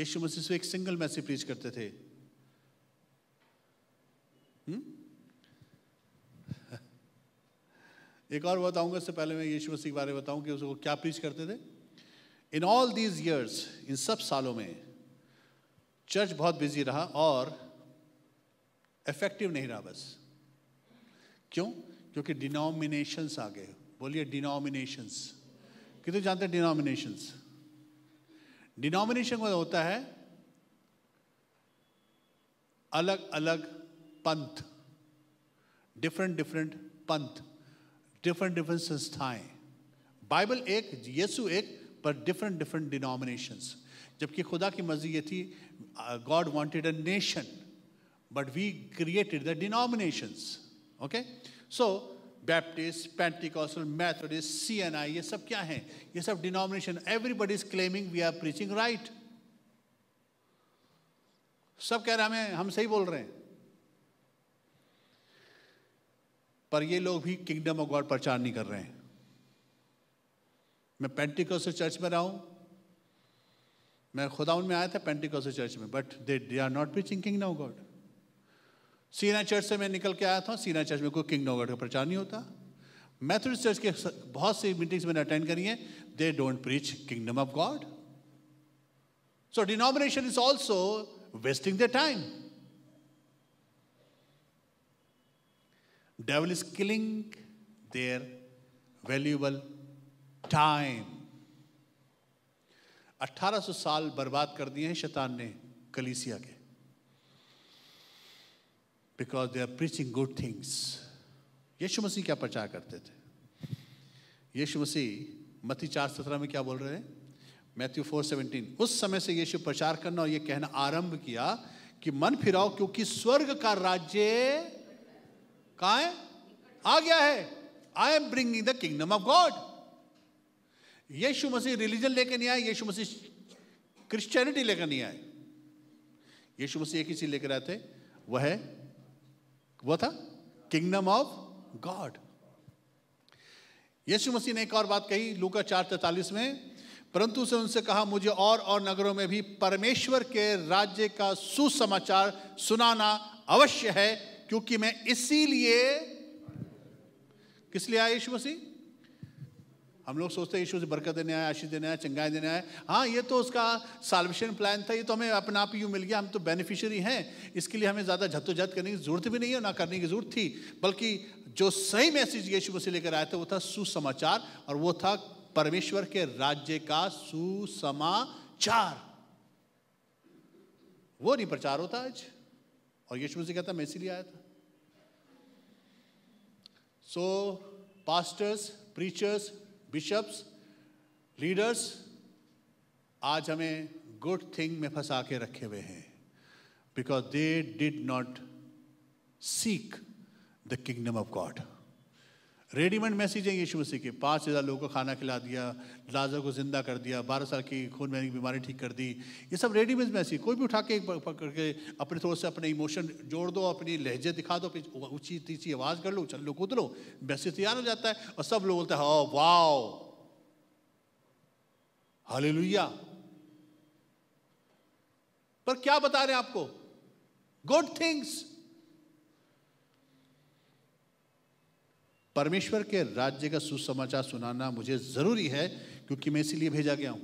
यीशु मसीह एक single message preach करते थे हम्म? एक और बताऊंगा इससे पहले मैं यीशु मसीह के बारे में बताऊं कि उसको क्या प्रीच करते थे इन ऑल दीज ईयर्स इन सब सालों में चर्च बहुत बिजी रहा और इफेक्टिव नहीं रहा बस क्यों क्योंकि डिनोमिनेशंस आ गए बोलिए डिनोमिनेशंस कितने जानते हैं डिनोमिनेशंस डिनोमिनेशन का होता है अलग अलग पंथ डिफरेंट डिफरेंट पंथ डिफरेंट डिफरेंट संस्थाएं बाइबल एक यीशु एक पर डिफरेंट डिफरेंट डिनोमिनेशंस जबकि खुदा की मर्जी ये थी God wanted a nation but we created the denominations okay so Baptist Pentecostal Methodist C N I ये सब क्या हैं ये सब denomination everybody is claiming we are preaching right सब कह रहे हमें हम सही बोल रहे हैं पर ये लोग भी किंगडम ऑफ गॉड प्रचार नहीं कर रहे हैं मैं पेंटिकॉस्टल चर्च में रहा हूं मैं खुदाउन में आया था पेंटिकॉसल चर्च में but they are not preaching kingdom of God सीना चर्च से मैं निकल के आया था सीना चर्च में कोई किंग गॉड का प्रचार नहीं होता मैथोडिस्ट चर्च के बहुत सी मीटिंग्स मैंने अटेंड करी हैं they don't preach kingdom of God so denomination is also wasting the time devil is killing their valuable time 1800 साल बर्बाद कर दिए हैं शैतान ने कलीसिया के because they are preaching good things Yeshu Masih क्या प्रचार करते थे यीशु मसीह मती चार सत्रह में क्या बोल रहे हैं मैथ्यू फोर सेवनटीन उस समय से यीशु प्रचार करना और ये कहना आरंभ किया कि मन फिराओ क्योंकि स्वर्ग का राज्य कहा है आ गया है I am bringing the kingdom of God Yeshu Masih religion लेकर नहीं आए यीशु मसीह क्रिश्चियनिटी लेकर नहीं आए यीशु मसीह एक ही चीज लेकर आए थे वह है वो था kingdom of God Yeshu Masih ने एक और बात कही लूका चार तैतालीस में परंतु से उनसे कहा मुझे और और नगरों में भी परमेश्वर के राज्य का सुसमाचार सुनाना अवश्य है क्योंकि मैं इसीलिए किस लिए आया यीशु मसीह हम लोग सोचते हैं यीशु से बरकत देने आए आशीष देने आए चंगाई देने आए हाँ ये तो उसका सॉल्यूशन प्लान था ये तो हमें अपने आप ही मिल गया हम तो बेनिफिशियरी हैं इसके लिए हमें ज़्यादा जद्दोजहद करने की ज़रूरत भी नहीं है ना करने की ज़रूरत थी बल्कि जो सही मैसेज यीशु मसीह लेकर आया था वो था सुसमाचार और वो था परमेश्वर के राज्य का सुसमाचार वो नहीं प्रचार होता आज और यीशु मसीह कहता मैं इसीलिए आया था so pastors preachers bishops leaders आज हमें गुड थिंग में फंसा के रखे हुए हैं because they did not seek the kingdom of God readymade message है यीशु मसीह के पाँच हज़ार लोगों को खाना खिला दिया लाजर को ज़िंदा कर दिया बारह साल की खून बहने बीमारी ठीक कर दी ये सब रेडीमेड मैसेज कोई भी उठा के पकड़ के अपने थोड़े से अपने इमोशन जोड़ दो अपनी लहजे दिखा दो ऊंची ऊँची तीची आवाज़ कर लो चल लो कूद लो मैसेज तैयार हो जाता है और सब लोग बोलते हैं हाँ वाओ हाले पर क्या बता रहे हैं आपको गुड थिंग्स परमेश्वर के राज्य का सुसमाचार सुनाना मुझे ज़रूरी है क्योंकि मैं इसीलिए भेजा गया हूं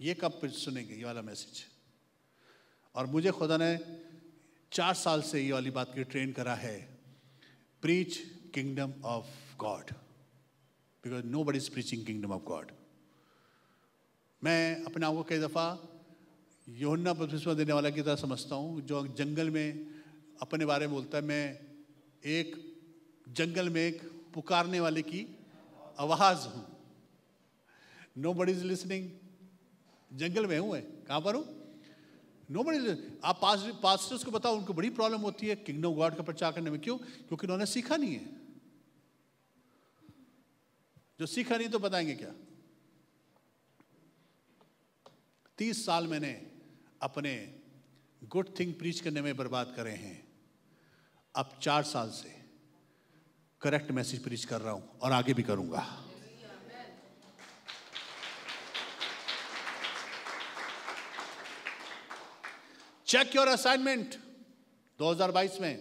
ये कब सुनेंगे ये वाला मैसेज और मुझे खुदा ने चार साल से ये वाली बात की ट्रेन करा है preach kingdom of God because nobody is preaching kingdom of God मैं अपने आप को कई दफ़ा योन्ना बपतिस्मा देने वाला की तरह समझता हूँ जो जंगल में अपने बारे में बोलता है मैं एक जंगल में एक पुकारने वाले की आवाज हूं नो बड़ी इज लिसनिंग जंगल में हूं कहां पर हूं नो बड़ी आप पास्टर्स को बताओ उनको बड़ी प्रॉब्लम होती है किंगडम गॉड का प्रचार करने में क्यों क्योंकि उन्होंने सीखा नहीं है जो सीखा नहीं तो बताएंगे क्या तीस साल मैंने अपने गुड थिंग प्रीच करने में बर्बाद करे हैं अब चार साल से करेक्ट मैसेज प्रीच कर रहा हूं और आगे भी करूंगा चेक योर असाइनमेंट 2022 में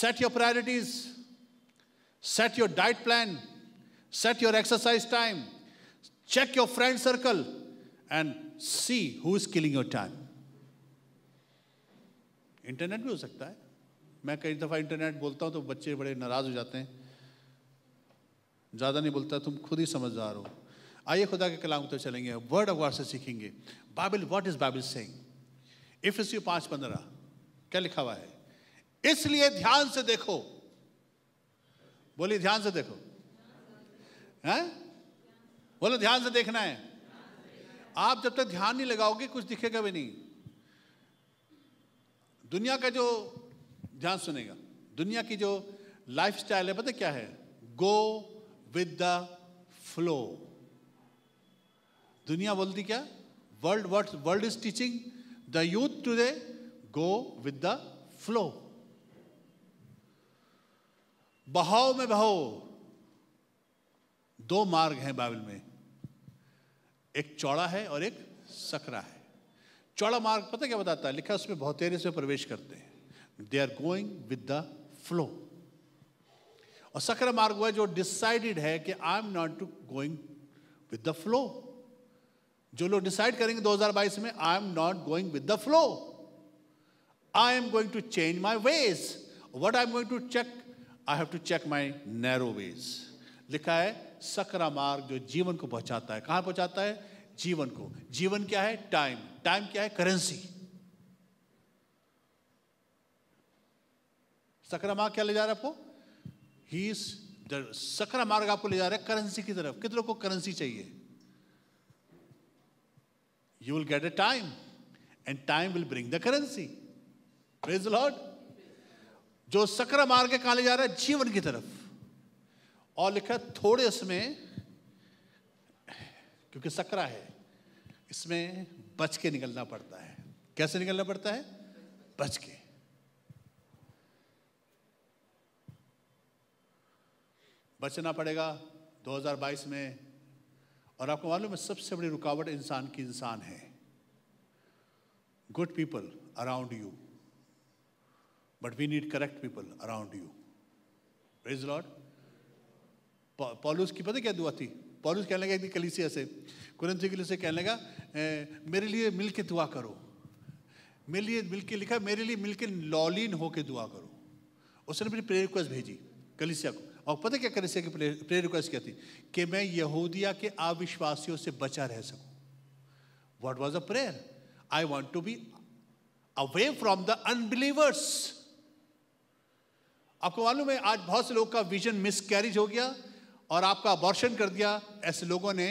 set your priorities set your diet plan set your exercise time check your friend circle and see who is killing your time internet भी हो सकता है मैं कई दफ़ा इंटरनेट बोलता हूँ तो बच्चे बड़े नाराज़ हो जाते हैं ज़्यादा नहीं बोलता तुम खुद ही समझदार हो आइए खुदा के कलाम तो चलेंगे वर्ड ऑफ वार्ड से सीखेंगे Bible what is Bible saying Ephesians पाँच पंद्रह क्या लिखा हुआ है इसलिए ध्यान से देखो बोलिए ध्यान से देखो है बोलो ध्यान से देखना है आप जब तक ध्यान नहीं लगाओगे कुछ दिखेगा भी नहीं दुनिया का जो ध्यान सुनेगा दुनिया की जो लाइफ स्टाइल है पता क्या है गो विद द फ्लो दुनिया बोलती क्या world word world is teaching the youth today go with the flow बहाव में बहाओ दो मार्ग हैं बाइबल में एक चौड़ा है और एक सकरा है चौड़ा मार्ग पता क्या बताता है लिखा उसमें तेरे से प्रवेश करते हैं they are going with the flow और सक्र मार्ग वह जो डिसाइडेड है कि I am not to going with the flow जो लोग डिसाइड करेंगे 2022 में I am not going with the flow I am going to change my ways what I am going to check I have to check my narrow ways लिखा है सकरा मार्ग जो जीवन को पहुंचाता है कहां पहुंचाता है जीवन को जीवन क्या है टाइम टाइम क्या है करेंसी सकरा मार्ग क्या ले जा रहा है आपको ही सकरा मार्ग आपको ले जा रहा है करेंसी की तरफ कितने को करेंसी चाहिए you will get a time and time will bring the currency praise Lord जो सक्र मार्ग के कहा ले जा रहा है जीवन की तरफ और लिखा थोड़े इसमें क्योंकि सकरा है इसमें बच के निकलना पड़ता है कैसे निकलना पड़ता है बच के बचना पड़ेगा 2022 में और आपको मालूम है सबसे बड़ी रुकावट इंसान की इंसान है good people around you but we need correct people around you praise Lord Paulus की पता क्या दुआ थी पॉलूस कहने लगा कलीसिया से कुरंथी के लिए से कहने लगा मेरे लिए मिल के दुआ करो मेरे लिए मिल के लिखा मेरे लिए मिल के लॉलिन होके दुआ करो उसने अपनी प्रेयर रिक्वेस्ट भेजी कलीसिया को और पता क्या कलीसिया की प्रेयर रिक्वेस्ट क्या थी कि मैं यहूदिया के अविश्वासियों से बचा रह सकूं what was a prayer I want to be away from the unbelievers आपको मालूम है आज बहुत से लोग का विजन मिस कैरिज हो गया और आपका अबॉर्शन कर दिया ऐसे लोगों ने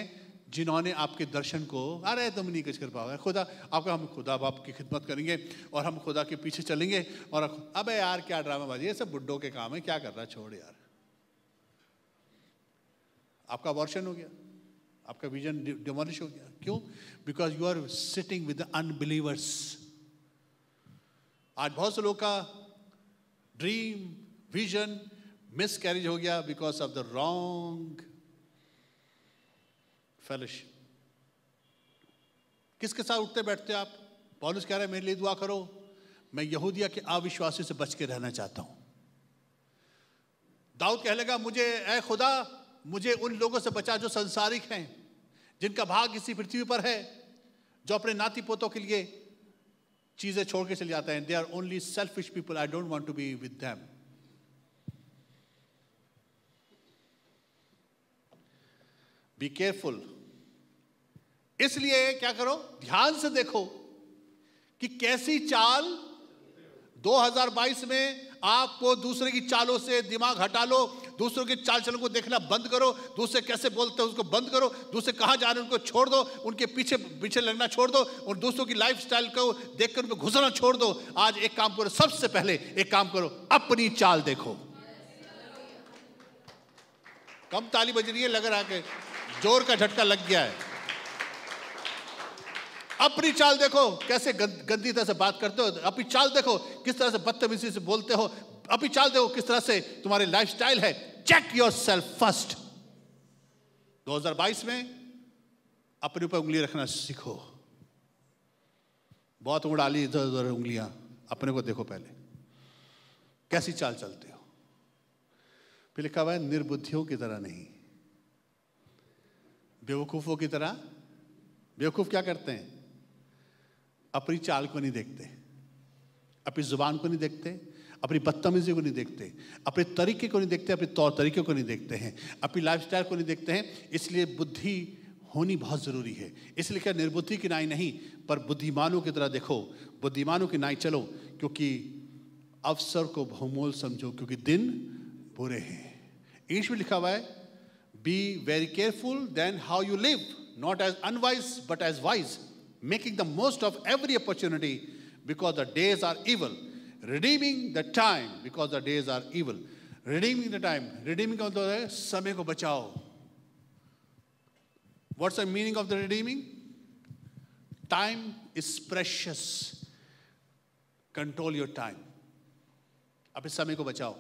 जिन्होंने आपके दर्शन को अरे तुम नहीं कुछ कर पाओगे खुदा आपका हम खुदा बाप की खिदमत करेंगे और हम खुदा के पीछे चलेंगे और अबे यार क्या ड्रामा बाजी ये सब बुड्ढों के काम है क्या कर रहा छोड़ यार आपका अबॉर्शन हो गया आपका विजन डिमोलिश हो गया क्यों because you are sitting with unbelievers आज बहुत से लोग का ड्रीम विजन मिस कैरेज हो गया because of the wrong fellowship किसके साथ उठते बैठते आप पॉलिस कह रहे मेरे लिए दुआ करो मैं यहूदिया के अविश्वासी से बच के रहना चाहता हूं दाऊद कह लेगा मुझे ए खुदा मुझे उन लोगों से बचा जो संसारिक हैं जिनका भाग इसी पृथ्वी पर है जो अपने नाती पोतों के लिए चीज़ें छोड़ के चले जाते हैं they are only selfish people I don't want to be with them be careful इसलिए क्या करो ध्यान से देखो कि कैसी चाल 2022 में आपको दूसरे की चालों से दिमाग हटा लो दूसरों की चाल चलन को देखना बंद करो दूसरे कैसे बोलते हैं उसको बंद करो दूसरे कहाँ जा रहे हैं उनको छोड़ दो उनके पीछे पीछे लगना छोड़ दो और दूसरों की लाइफ स्टाइल को देख कर उनको घुसना छोड़ दो आज एक काम करो सबसे पहले एक काम करो अपनी चाल देखो कम ताली बज रही है लग रहा है जोर का झटका लग गया है अपनी चाल देखो कैसे गंदी तरह से बात करते हो अपनी चाल देखो किस तरह से बदतमीजी से बोलते हो अभी चाल देखो किस तरह से तुम्हारी स्टाइल है चेक योर सेल्फ फर्स्ट 2022 में अपने ऊपर उंगली रखना सीखो बहुत उड़ा ली इधर उधर उंगलियां अपने को देखो पहले कैसी चाल चलते हो फिर लिखा हुआ है निर्बुद्धियों की तरह नहीं बेवकूफों की तरह बेवकूफ क्या करते हैं अपनी चाल को नहीं देखते अपनी जुबान को नहीं देखते अपनी बदतमीजी को नहीं देखते अपने तरीके को नहीं देखते अपने तौर तरीके को नहीं देखते हैं अपनी लाइफ को नहीं देखते हैं इसलिए बुद्धि होनी बहुत ज़रूरी है इसलिए क्या निर्बुद्धि की नाई नहीं पर बुद्धिमानों की तरह देखो बुद्धिमानों की नाई चलो क्योंकि अवसर को बहुमोल समझो क्योंकि दिन बुरे हैं इंग्लिश में लिखा हुआ है be very careful then how you live not as unwise but as wise making the most of every opportunity because the days are evil redeeming the time because the days are evil redeeming the time redeeming का मतलब समय को बचाओ what's the meaning of the redeeming time is precious control your time आप इस समय को बचाओ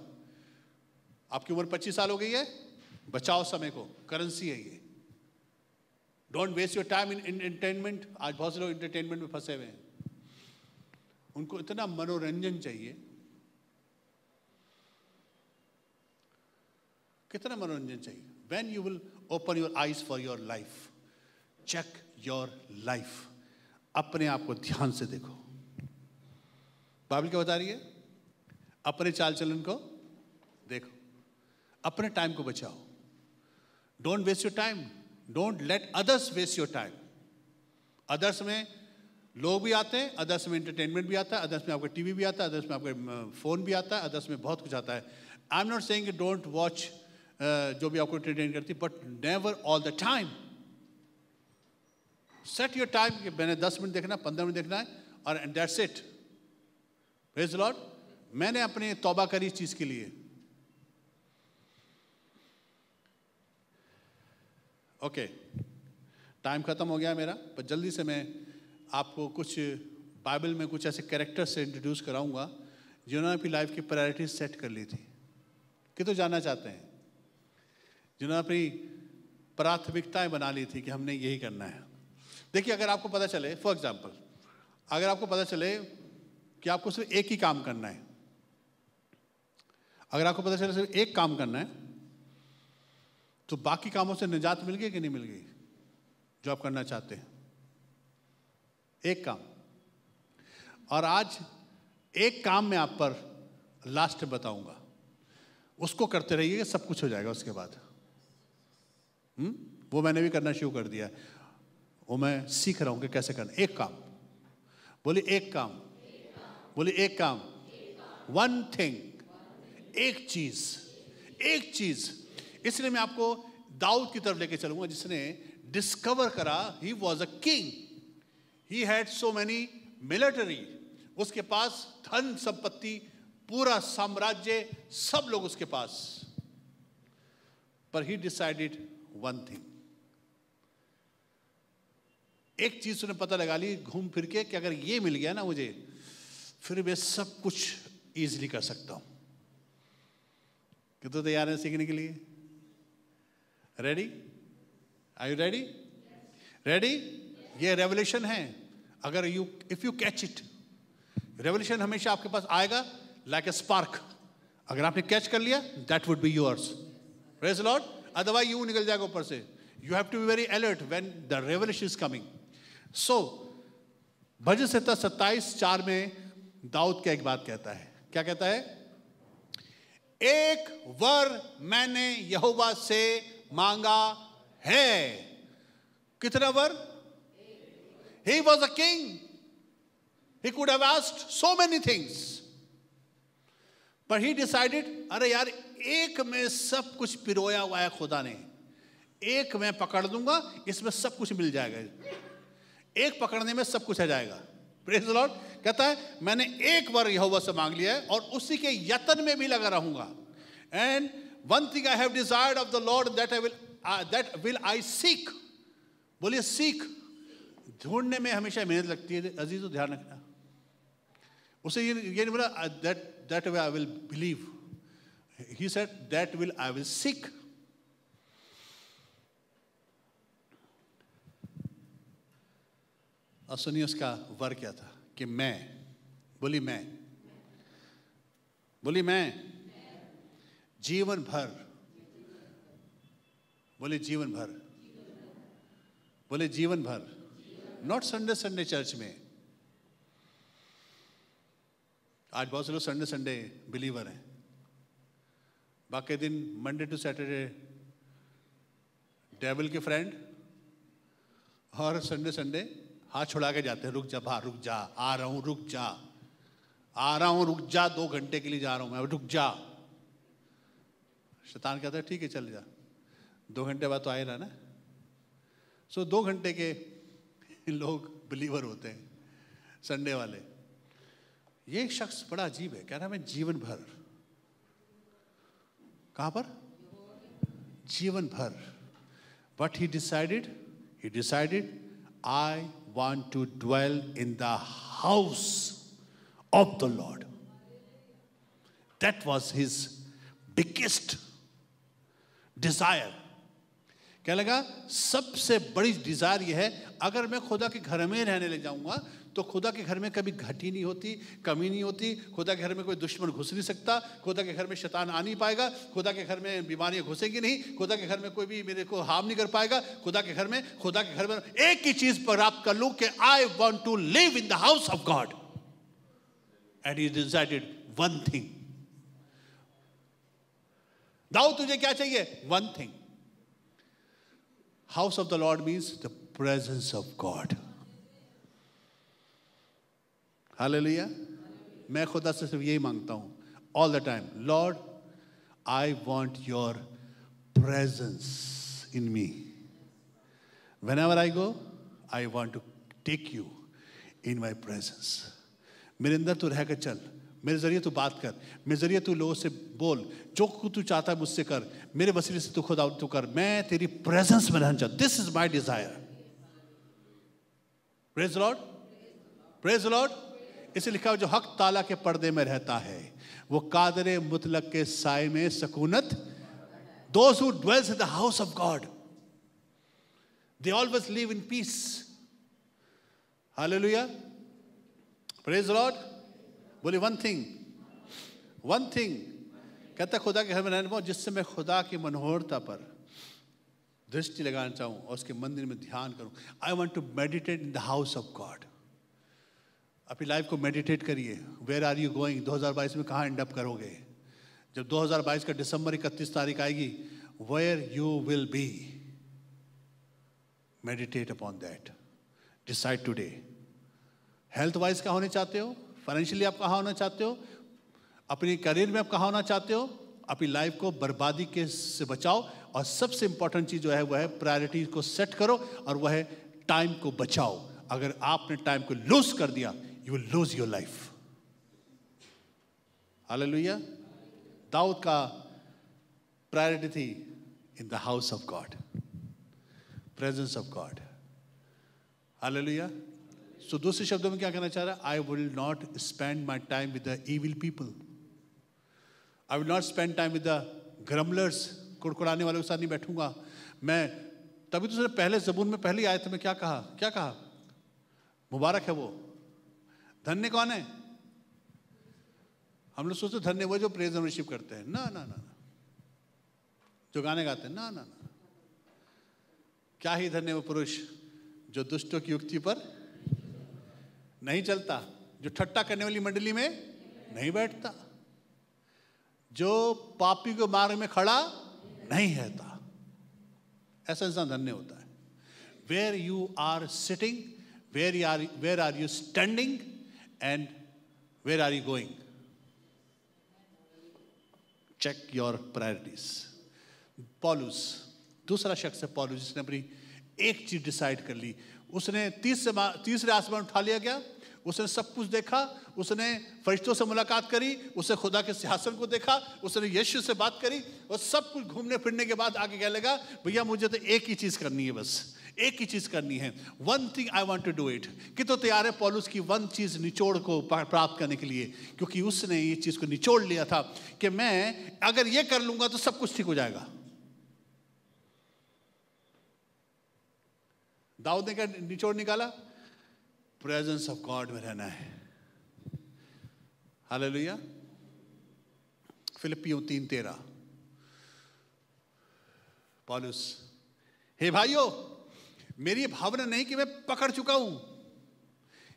आपकी उम्र 25 साल हो गई है बचाओ समय को करेंसी है ये don't waste your time in entertainment आज बहुत से लोग इंटरटेनमेंट में फंसे हुए हैं उनको इतना मनोरंजन चाहिए कितना मनोरंजन चाहिए when you will open your eyes for your life check your life अपने आप को ध्यान से देखो बाइबल क्या बता रही है अपने चाल चलन को देखो अपने टाइम को बचाओ don't waste your time don't let others waste your time others में लोग भी आते हैं अदर्स में इंटरटेनमेंट भी आता है अदर्स में आपका टीवी भी आता है अदर्स में आपका फ़ोन भी आता है अदर्स में बहुत कुछ आता है I am not saying don't watch जो भी आपको इंटरटेन करती but never all the time set your time कि मैंने दस मिनट देखना है पंद्रह मिनट देखना है और and that's it praise lord मैंने अपने तौबा करी इस चीज़ के लिए ओके okay. टाइम ख़त्म हो गया मेरा पर जल्दी से मैं आपको कुछ बाइबल में कुछ ऐसे कैरेक्टर्स से इंट्रोड्यूस कराऊंगा जिन्होंने अपनी लाइफ की प्रायोरिटीज सेट कर ली थी कि तो जानना चाहते हैं जिन्होंने अपनी प्राथमिकताएं बना ली थी कि हमने यही करना है देखिए अगर आपको पता चले फॉर एग्जाम्पल अगर आपको पता चले कि आपको सिर्फ एक ही काम करना है अगर आपको पता चले सिर्फ एक काम करना है तो बाकी कामों से निजात मिल गई कि नहीं मिल गई जो आप करना चाहते हैं एक काम और आज एक काम मैं आप पर लास्ट बताऊंगा उसको करते रहिएगा सब कुछ हो जाएगा उसके बाद हुँ? हम्म? वो मैंने भी करना शुरू कर दिया वो मैं सीख रहा हूं कि कैसे करना एक काम बोले एक काम बोले एक काम वन थिंग एक चीज एक चीज इसलिए मैं आपको दाऊद की तरफ लेके चलूंगा जिसने डिस्कवर करा he was a king he had so many military उसके पास धन संपत्ति पूरा साम्राज्य सब लोग उसके पास पर ही डिसाइडेड वन थिंग एक चीज उन्हें पता लगा ली घूम फिर के कि अगर ये मिल गया ना मुझे फिर मैं सब कुछ इजिली कर सकता हूं कितने तो तैयार है सीखने के लिए ready I you ready ready ये रेवल्यूशन है अगर you if you catch it revolution हमेशा आपके पास आएगा लाइक ए स्पार्क अगर आपने कैच कर लिया that would be yours raise lord otherwise you निकल जाएगा ऊपर से you have to be very alert when the revolution is coming so भजन संहिता सत्ताईस चार में दाऊद क्या एक बात कहता है क्या कहता है एक वर मैंने यहोवा से मांगा है कितना वर He was a king. He could have asked so many things. पर ही डिसाइडेड अरे यार एक में सब कुछ पिरोया हुआ है खुदा ने एक मैं पकड़ दूंगा इसमें सब कुछ मिल जाएगा एक पकड़ने में सब कुछ आ जाएगा प्रेज लॉर्ड कहता है मैंने एक बार यहोवा से मांग लिया है और उसी के यतन में भी लगा रहूंगा and one thing I have desired of the lord that I will that will I seek बोलिए सीख ढूंढने में हमेशा मेहनत लगती है तो अजीज तो ध्यान रखना उसे ये ये नहीं बोला that that way I will believe he set that will I will seek और सुनिए उसका वर क्या था कि मैं बोली मैं बोली मैं जीवन भर बोले जीवन भर बोले जीवन भर नॉट संडे संडे चर्च में आज बहुत से लोग संडे संडे बिलीवर हैं बाकी दिन मंडे टू सैटरडे डेवल के फ्रेंड और संडे संडे हाथ छुड़ा के जाते हैं रुक जा भा रुक जा आ रहा हूँ रुक जा आ रहा हूँ रुक जा दो घंटे के लिए जा रहा हूँ मैं रुक जा शैतान कहता है ठीक है चल जा दो घंटे बाद तो आए रहा ना सो so, दो घंटे के लोग बिलीवर होते हैं संडे वाले ये शख्स बड़ा अजीब है कह रहा है मैं जीवन भर कहां पर जीवन भर but he decided he decided I want to dwell in the house of the lord that was his biggest desire क्या लगा सबसे बड़ी डिज़ायर यह है अगर मैं खुदा के घर में रहने ले जाऊंगा तो खुदा के घर में कभी घटी नहीं होती कमी नहीं होती खुदा के घर में कोई दुश्मन घुस नहीं सकता खुदा के घर में शैतान आ नहीं पाएगा खुदा के घर में बीमारियां घुसेगी नहीं खुदा के घर में कोई भी मेरे को हार्म नहीं कर पाएगा खुदा के घर में खुदा के घर में एक ही चीज़ प्राप्त कर लू कि I want to live in the house of God and is decided one thing thou तुझे क्या चाहिए one thing House of the Lord means the presence of God. Hallelujah मैं खुदा से सिर्फ यही मांगता हूँ all the time lord I want your presence in me whenever I go I want to take you in my presence मेरे अंदर तो रहकर चल मेरे ज़रिए तू बात कर मेरे ज़रिए तू लोगों से बोल जो तू चाहता है मुझसे कर मेरे वसीले से तू खुद आउट तू कर मैं तेरी प्रेजेंस में रहना चाहता this is my desire praise Lord praise lord इसे लिखा हुआ जो हक ताला के पर्दे में रहता है वो कादर मुतलक के साय में सकूनत those who dwells in the house of God they always live in peace hallelujah praise Lord बोले वन थिंग वन थिंग कहता खुदा के घर में रहने पाऊँ जिससे मैं खुदा की मनोहरता पर दृष्टि लगाना चाहूँ और उसके मंदिर में ध्यान करूँ I want to meditate in the house of God अपनी लाइफ को मेडिटेट करिए वेयर आर यू गोइंग 2022 में कहाँ एंड अप करोगे जब 2022 का दिसंबर इकतीस तारीख आएगी where you will be meditate upon that decide today health wise क्या होने चाहते हो फाइनेंशियली आप कहाँ होना चाहते हो अपने करियर में आप कहाँ होना चाहते हो अपनी लाइफ को बर्बादी के से बचाओ और सबसे इंपॉर्टेंट चीज़ जो है वह है प्रायोरिटी को सेट करो और वह है टाइम को बचाओ अगर आपने टाइम को लूज कर दिया you will lose your life hallelujah दाऊद का प्रायोरिटी थी in the house of God presence of God लोहिया सो दूसरे शब्दों में क्या कहना चाह रहा है I will not spend my time with the evil people I will not spend time with the grumblers कुड़कुड़ाने वालों के साथ नहीं बैठूंगा मैं तभी तो सर पहले जबून में पहली आयत में क्या कहा क्या कहा मुबारक है वो धन्य कौन है हम लोग सोचते धन्य वो जो प्रेज वर्शिप करते हैं ना ना ना ना जो गाने गाते हैं ना ना ना क्या ही धन्य वो पुरुष जो दुष्टों की युक्ति पर नहीं चलता जो ठट्टा करने वाली मंडली में नहीं बैठता जो पापी को मार्ग में खड़ा नहीं रहता ऐसा इंसान धन्य होता है where you are sitting where are where are you standing and where are you going check your priorities पॉलूस दूसरा शख्स है पॉलूस जिसने अपनी एक चीज डिसाइड कर ली उसने तीसरे तीसरे आसमान उठा लिया क्या उसने सब कुछ देखा उसने फरिश्तों से मुलाकात करी उसने खुदा के सिंहासन को देखा उसने यशु से बात करी और सब कुछ घूमने फिरने के बाद आगे कह लगा भैया मुझे तो एक ही चीज़ करनी है बस एक ही चीज़ करनी है one thing I want to do it कि तो तैयार है पॉलुस की वन चीज़ निचोड़ को प्राप्त करने के लिए क्योंकि उसने ये चीज़ को निचोड़ लिया था कि मैं अगर ये कर लूँगा तो सब कुछ ठीक हो जाएगा दाऊद ने क्या निचोड़ निकाला प्रेजेंस ऑफ गॉड में रहना है हाल लोहिया फिलिपियो तीन तेरा पॉलिस हे भाइयों मेरी भावना नहीं कि मैं पकड़ चुका हूं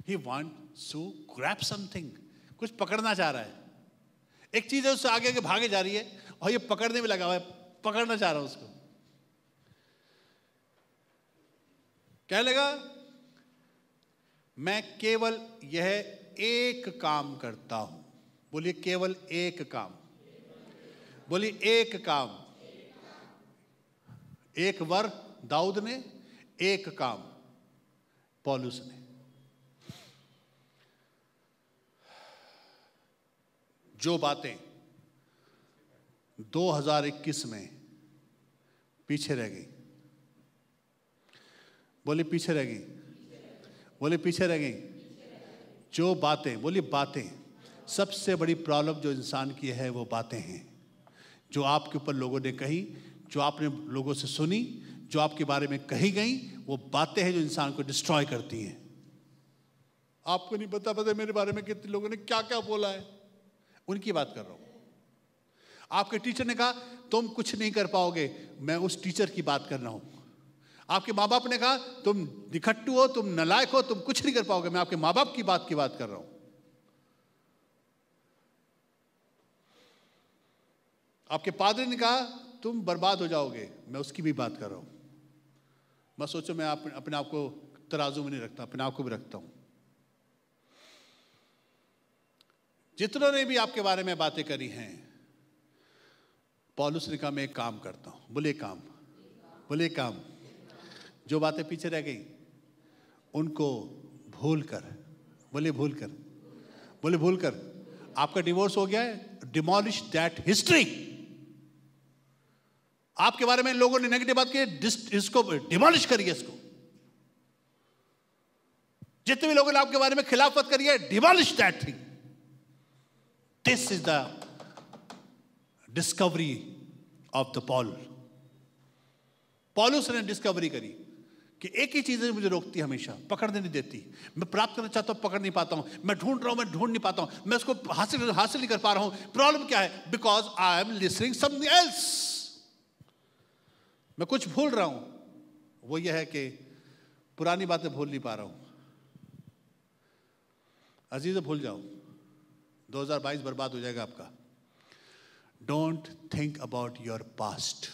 he want to grab something कुछ पकड़ना चाह रहा है एक चीज है उससे आगे आगे भागे जा रही है और ये पकड़ने में लगा हुआ है पकड़ना चाह रहा हूं उसको क्या लगा मैं केवल यह एक काम करता हूं बोलिए केवल एक काम बोलिए एक काम एक वर दाऊद ने एक काम पॉलुस ने जो बातें 2021 में पीछे रह गई बोली पीछे रह गई बोले पीछे रह गई जो बातें बोली बातें सबसे बड़ी प्रॉब्लम जो इंसान की है वो बातें हैं जो आपके ऊपर लोगों ने कही जो आपने लोगों से सुनी जो आपके बारे में कही गई वो बातें हैं जो इंसान को डिस्ट्रॉय करती हैं आपको नहीं पता पता मेरे बारे में कितने लोगों ने क्या क्या बोला है उनकी बात कर रहा हूं आपके टीचर ने कहा तुम कुछ नहीं कर पाओगे मैं उस टीचर की बात कर रहा हूं आपके माँ बाप ने कहा तुम निखट्टू हो तुम नलायक हो तुम कुछ नहीं कर पाओगे मैं आपके माँ बाप की बात की बात कर रहा हूं आपके पादरी ने कहा तुम बर्बाद हो जाओगे मैं उसकी भी बात कर रहा हूं मैं सोचो मैं आप, अपने आप को तराजू में नहीं रखता अपने आप को भी रखता हूं जितनों ने भी आपके बारे में बातें करी हैं पॉलुस ने कहा मैं एक काम करता हूं बोले काम बोले काम जो बातें पीछे रह गई उनको भूल कर बोले भूल कर बोले भूल कर आपका डिवोर्स हो गया है डिमोलिश दैट हिस्ट्री आपके बारे में लोगों ने नेगेटिव बात की इसको डिमोलिश करिए इसको जितने भी लोगों ने आपके बारे में खिलाफत करी है demolish that thing this is the discovery of the Paul पॉलूस ने डिस्कवरी करी कि एक ही चीज़ मुझे रोकती है हमेशा पकड़ने नहीं देती मैं प्राप्त करना चाहता हूं पकड़ नहीं पाता हूं मैं ढूंढ रहा हूं मैं ढूंढ नहीं पाता हूं मैं उसको हासिल हासिल नहीं कर पा रहा हूं प्रॉब्लम क्या है because I am listening something else मैं कुछ भूल रहा हूं वो यह है कि पुरानी बातें भूल नहीं पा रहा हूं अजीज भूल जाओ 2022 बर्बाद हो जाएगा आपका don't think about your past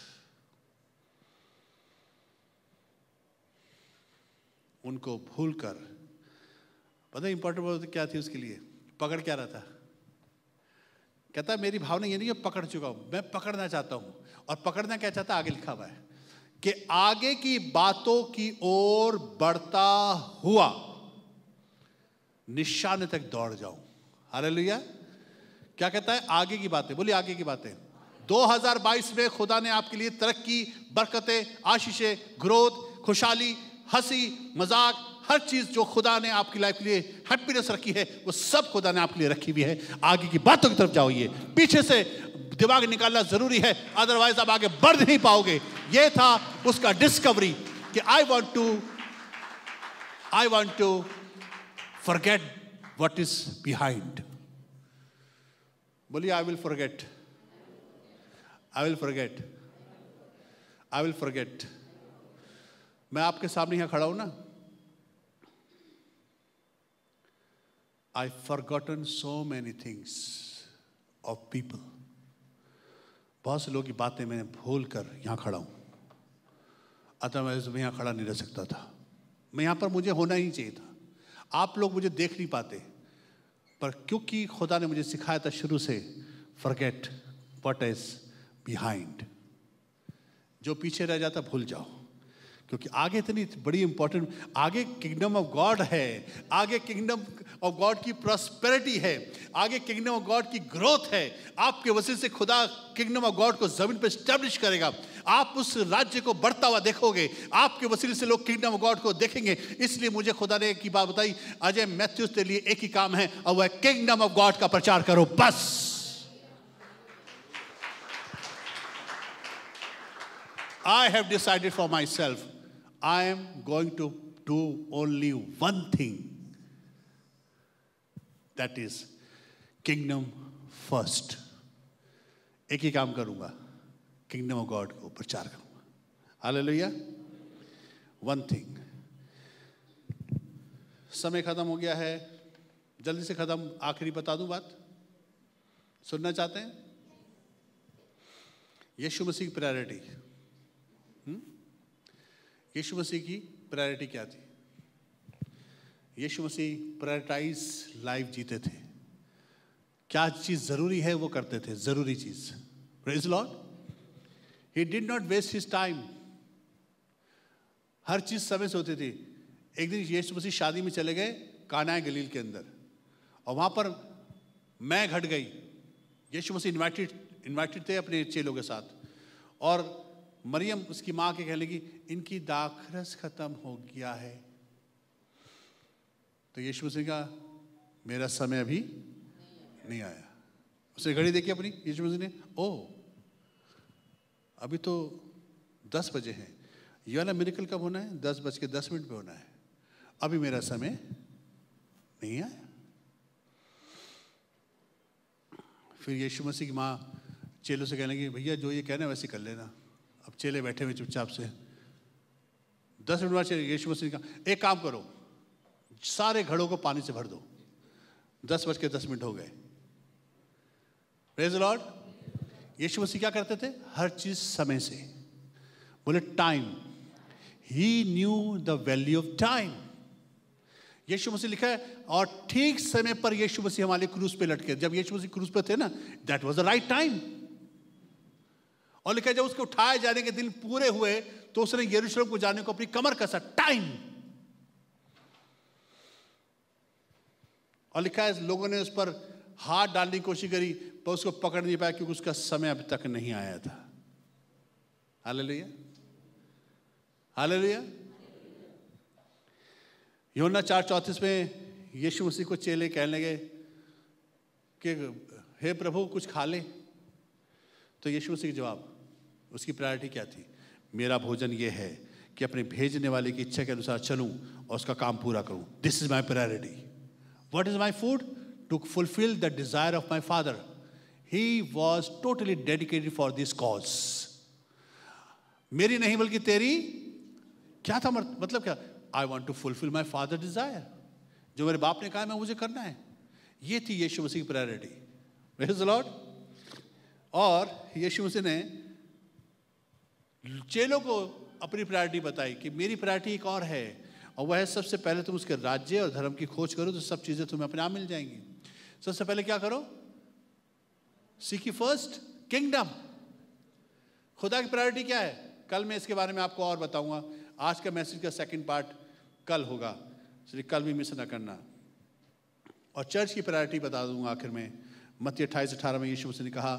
उनको भूल कर पता इंपॉर्टेंट बात क्या थी उसके लिए पकड़ क्या रहा था कहता मेरी भावना ये नहीं कि पकड़ चुका हूं मैं पकड़ना चाहता हूं और पकड़ना क्या चाहता आगे लिखा हुआ है कि आगे की बातों की ओर बढ़ता हुआ निशाने तक दौड़ जाऊं हाल क्या कहता है आगे की बातें बोलिए आगे की बातें 2022 में खुदा ने आपके लिए तरक्की बरकतें आशीषें ग्रोथ खुशहाली हंसी मजाक हर चीज़ जो खुदा ने आपकी लाइफ के लिए हैप्पीनेस रखी है वो सब खुदा ने आपके लिए रखी हुई है आगे की बातों की तरफ जाओगे पीछे से दिमाग निकालना ज़रूरी है अदरवाइज आप आगे बढ़ नहीं पाओगे ये था उसका डिस्कवरी कि I want to I want to forget what is behind बोलिए I will forget I will forget I will forget मैं आपके सामने यहां खड़ा हूं ना I forgotten so many things of people बहुत से लोगों की बातें मैंने भूल कर यहां खड़ा हूं अतः मैं यहां खड़ा नहीं रह सकता था मैं यहां पर मुझे होना ही चाहिए था आप लोग मुझे देख नहीं पाते पर क्योंकि खुदा ने मुझे सिखाया था शुरू से फॉरगेट वट इज बिहाइंड जो पीछे रह जाता भूल जाओ क्योंकि आगे इतनी बड़ी इंपॉर्टेंट आगे किंगडम ऑफ गॉड है आगे किंगडम ऑफ गॉड की प्रॉस्पेरिटी है आगे किंगडम ऑफ गॉड की ग्रोथ है आपके वसील से खुदा किंगडम ऑफ गॉड को जमीन पर स्टैब्लिश करेगा आप उस राज्य को बढ़ता हुआ देखोगे आपके वसील से लोग किंगडम ऑफ गॉड को देखेंगे इसलिए मुझे खुदा ने एक ही बात बताई अजय मैथ्यूज के लिए एक ही काम है और वह किंगडम ऑफ गॉड का प्रचार करो बस I have decided for myself I am going to do only one thing that is kingdom first एक ही काम करूंगा किंगडम ऑफ गॉड को प्रचार करूंगा हाल लोहिया वन थिंग समय खत्म हो गया है जल्दी से खत्म आखिरी बता दूं बात सुनना चाहते हैं यीशु मसीह प्रायोरिटी यीशु मसीह की प्रायोरिटी क्या थी यीशु मसीह प्रायोरिटाइज लाइफ जीते थे क्या चीज़ ज़रूरी है वो करते थे ज़रूरी चीज़ praise lord he did not waste his time हर चीज़ समय से होती थी एक दिन यीशु मसीह शादी में चले गए काना गलील के अंदर और वहां पर मैं घट गई यीशु मसीह इन्वाइटेड इन्वाइटेड थे अपने चेलों के साथ और मरियम उसकी माँ के कहने लगी इनकी दाखरस खत्म हो गया है तो यीशु मसीह का मेरा समय अभी नहीं आया उसने घड़ी देखी अपनी यीशु मसीह ने ओ अभी तो दस बजे हैं ये वाला मेरिकल कब होना है दस बज के दस मिनट पे होना है अभी मेरा समय नहीं आया फिर यीशु मसीह की माँ चेलों से कहने लगी भैया जो ये कहना है वैसे कर लेना अब चेले बैठे हुए चुपचाप से दस मिनट बाद यीशु मसीह ने कहा एक काम करो सारे घड़ों को पानी से भर दो दस बज के दस मिनट हो गए प्रेज लॉर्ड यीशु मसीह क्या करते थे हर चीज समय से बोले time he knew the value of time यीशु मसीह लिखा है और ठीक समय पर यीशु मसीह हमारे क्रूज पे लटके जब यीशु मसीह क्रूज पे थे ना that was the right time और लिखा जब उसके उठाए जाने के दिन पूरे हुए तो उसने यरूशलेम को जाने को अपनी कमर कसा टाइम और लिखा है लोगों ने उस पर हाथ डालने की कोशिश करी पर उसको पकड़ नहीं पाया क्योंकि उसका समय अब तक नहीं आया था हाल हालेलुया हाल योना चार चौतीस में यीशु मसीह को चेले कहने गए कि हे प्रभु कुछ खा ले तो यीशु मसीह के जवाब उसकी प्रायोरिटी क्या थी मेरा भोजन ये है कि अपने भेजने वाले की इच्छा के अनुसार चलूँ और उसका काम पूरा करूँ this is my priority what is my food to fulfil the desire of my father he was totally dedicated for this cause मेरी नहीं बल्कि तेरी क्या था मतलब क्या I want to fulfil my father desire जो मेरे बाप ने कहा मैं मुझे करना है ये थी यीशु मसीह की प्रायोरिटी लॉर्ड और यीशु मसीह ने चेलों को अपनी प्रायोरिटी बताई कि मेरी प्रायोरिटी एक और है और वह है सबसे पहले तुम उसके राज्य और धर्म की खोज करो तो सब चीज़ें तुम्हें अपने आप मिल जाएंगी सबसे पहले क्या करो सीखी फर्स्ट किंगडम खुदा की प्रायोरिटी क्या है कल मैं इसके बारे में आपको और बताऊंगा आज का मैसेज का सेकंड पार्ट कल होगा कल भी मिस ना करना और चर्च की प्रायोरिटी बता दूंगा आखिर में मत्ती अट्ठाईस अठारह में यीशु मसीह ने कहा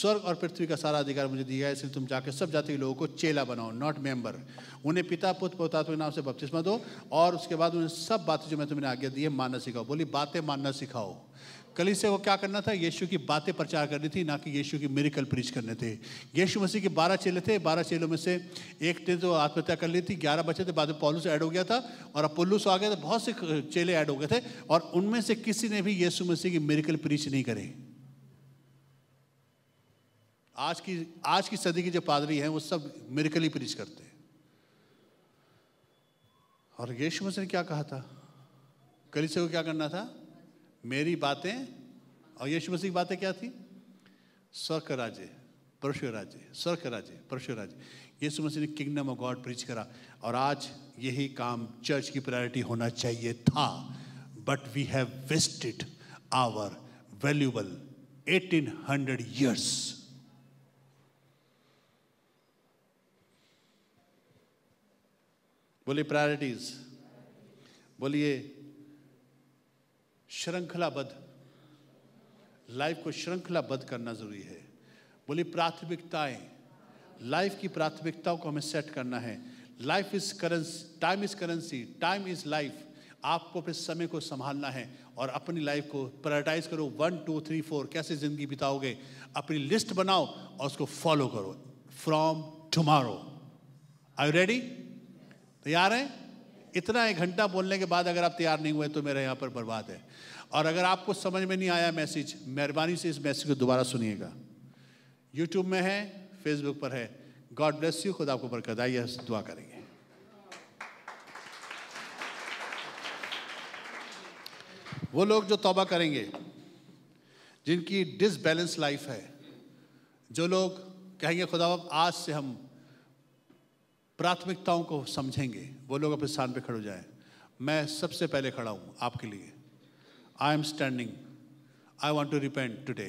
स्वर्ग और पृथ्वी का सारा अधिकार मुझे दिया है इसलिए तुम जाकर सब जाति के लोगों को चेला बनाओ नॉट मेंबर उन्हें पिता पुत्र पोतात्म के नाम से बपतिस्मा दो और उसके बाद उन्हें सब बातें जो मैं तुम्हें आज्ञा दी है मानना सिखाओ बोली बातें मानना सिखाओ कली से वो क्या करना था यीशु की बातें प्रचार करनी थी ना कि यीशु की मेरिकल प्रीच करने थे यीशु मसीह के बारह चेले थे बारह चेलों में से एक ने तो आत्महत्या कर ली थी ग्यारह बचे थे बाद में पोलू से ऐड हो गया था और अब से आ गया था बहुत से चेले ऐड हो गए थे और उनमें से किसी ने भी यीशु मसीह की मेरिकल प्रीच नहीं करी आज की आज की सदी के जो पादरी हैं वो सब मेरिकली प्रीच करते हैं और यीशु मसीह ने क्या कहा था कलिसे को क्या करना था मेरी बातें और यीशु मसीह की बातें क्या थी स्वर्ग राज्य परशु राज्य स्वर्ग राज्य परशु राज्य यीशु मसीह ने किंगडम ऑफ गॉड प्रीच करा और आज यही काम चर्च की प्रायोरिटी होना चाहिए था but we have wasted our valuable 1800 hundred years बोलिए प्रायोरिटीज बोलिए श्रृंखलाबद्ध लाइफ को श्रृंखलाबद्ध करना जरूरी है बोलिए प्राथमिकताएं लाइफ की प्राथमिकताओं को हमें सेट करना है life is currency time is currency time is life आपको अपने समय को संभालना है और अपनी लाइफ को प्रायोरिटाइज करो वन टू थ्री फोर कैसे ज़िंदगी बिताओगे अपनी लिस्ट बनाओ और उसको फॉलो करो फ्रॉम टुमारो आई रेडी तैयार हैं इतना एक घंटा बोलने के बाद अगर आप तैयार नहीं हुए तो मेरे यहाँ पर बर्बाद है और अगर आपको समझ में नहीं आया मैसेज मेहरबानी से इस मैसेज को दोबारा सुनिएगा यूट्यूब में है फेसबुक पर है गॉड ब्लेस यू खुद आपको बरकत आइए दुआ करेंगे वो लोग जो तौबा करेंगे जिनकी डिसबैलेंस लाइफ है जो लोग कहेंगे खुदा आज से हम प्राथमिकताओं को समझेंगे वो लोग अपने स्थान पे खड़े हो जाएं मैं सबसे पहले खड़ा हूँ आपके लिए I am standing I want to repent today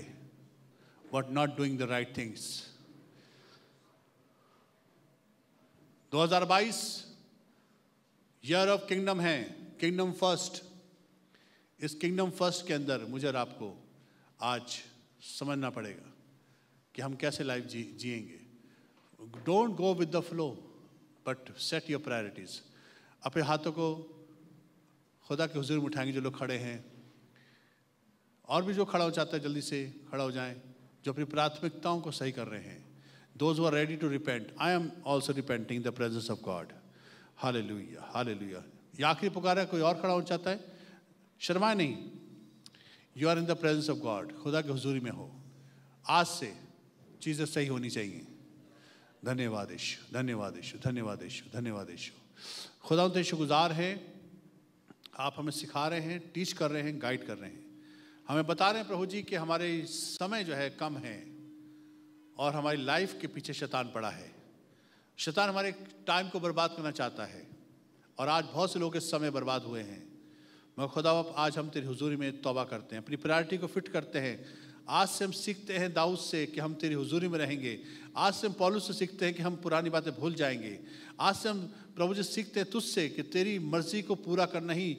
what not doing the right things 2022 year of kingdom है किंगडम फर्स्ट इस किंगडम फर्स्ट के अंदर मुझे और आपको आज समझना पड़ेगा कि हम कैसे लाइफ जी जिएंगे don't go with the flow but set your priorities अपने हाथों को खुदा के हजूर में उठाएंगे जो लोग खड़े हैं और भी जो खड़ा हो चाहते है जल्दी से खड़ा हो जाए जो अपनी प्राथमिकताओं को सही कर रहे हैं those are ready to repent I am also repenting the presence of God hallelujah हाले लुइया ये आखिरी पुकारा कोई और खड़ा हो जाता है शर्माए नहीं you are in the presence of God खुदा के हजूरी में हो आज से चीज़ें सही होनी चाहिए धन्यवाद यशु धन्यवाद यशु धन्यवाद यशु धन्यवाद यशु खुदा तो यशु गुजार हैं आप हमें सिखा रहे हैं टीच कर रहे हैं गाइड कर रहे हैं हमें बता रहे हैं प्रभु जी कि हमारे समय जो है कम है और हमारी लाइफ के पीछे शैतान पड़ा है शैतान हमारे टाइम को बर्बाद करना चाहता है और आज बहुत से लोग इस समय बर्बाद हुए हैं मैं खुदा आज हम तेरी हुजूरी में तौबा करते हैं अपनी प्रायोरिटी को फिट करते हैं आज से हम सीखते हैं दाऊद से कि हम तेरी हुजूरी में रहेंगे आज से हम पॉलूस से सीखते हैं कि हम पुरानी बातें भूल जाएंगे आज से हम प्रभु जी सीखते हैं तुझसे कि तेरी मर्जी को पूरा करना ही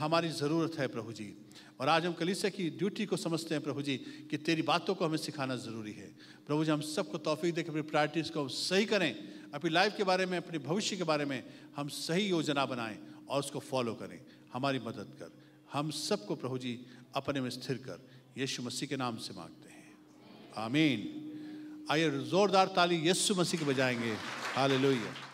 हमारी ज़रूरत है प्रभु जी और आज हम कलिसिया की ड्यूटी को समझते हैं प्रभु जी कि तेरी बातों को हमें सिखाना ज़रूरी है प्रभु जी हम सबको तोफ़ी देकर अपनी प्रायोरिटीज़ को सही करें अपनी लाइफ के बारे में अपने भविष्य के बारे में हम सही योजना बनाएं और उसको फॉलो करें हमारी मदद कर हम सबको प्रभु जी अपने में स्थिर कर यीशु मसीह के नाम से मांगते हैं आमीन आइए जोरदार ताली यीशु मसीह के बजाएंगे हालेलुया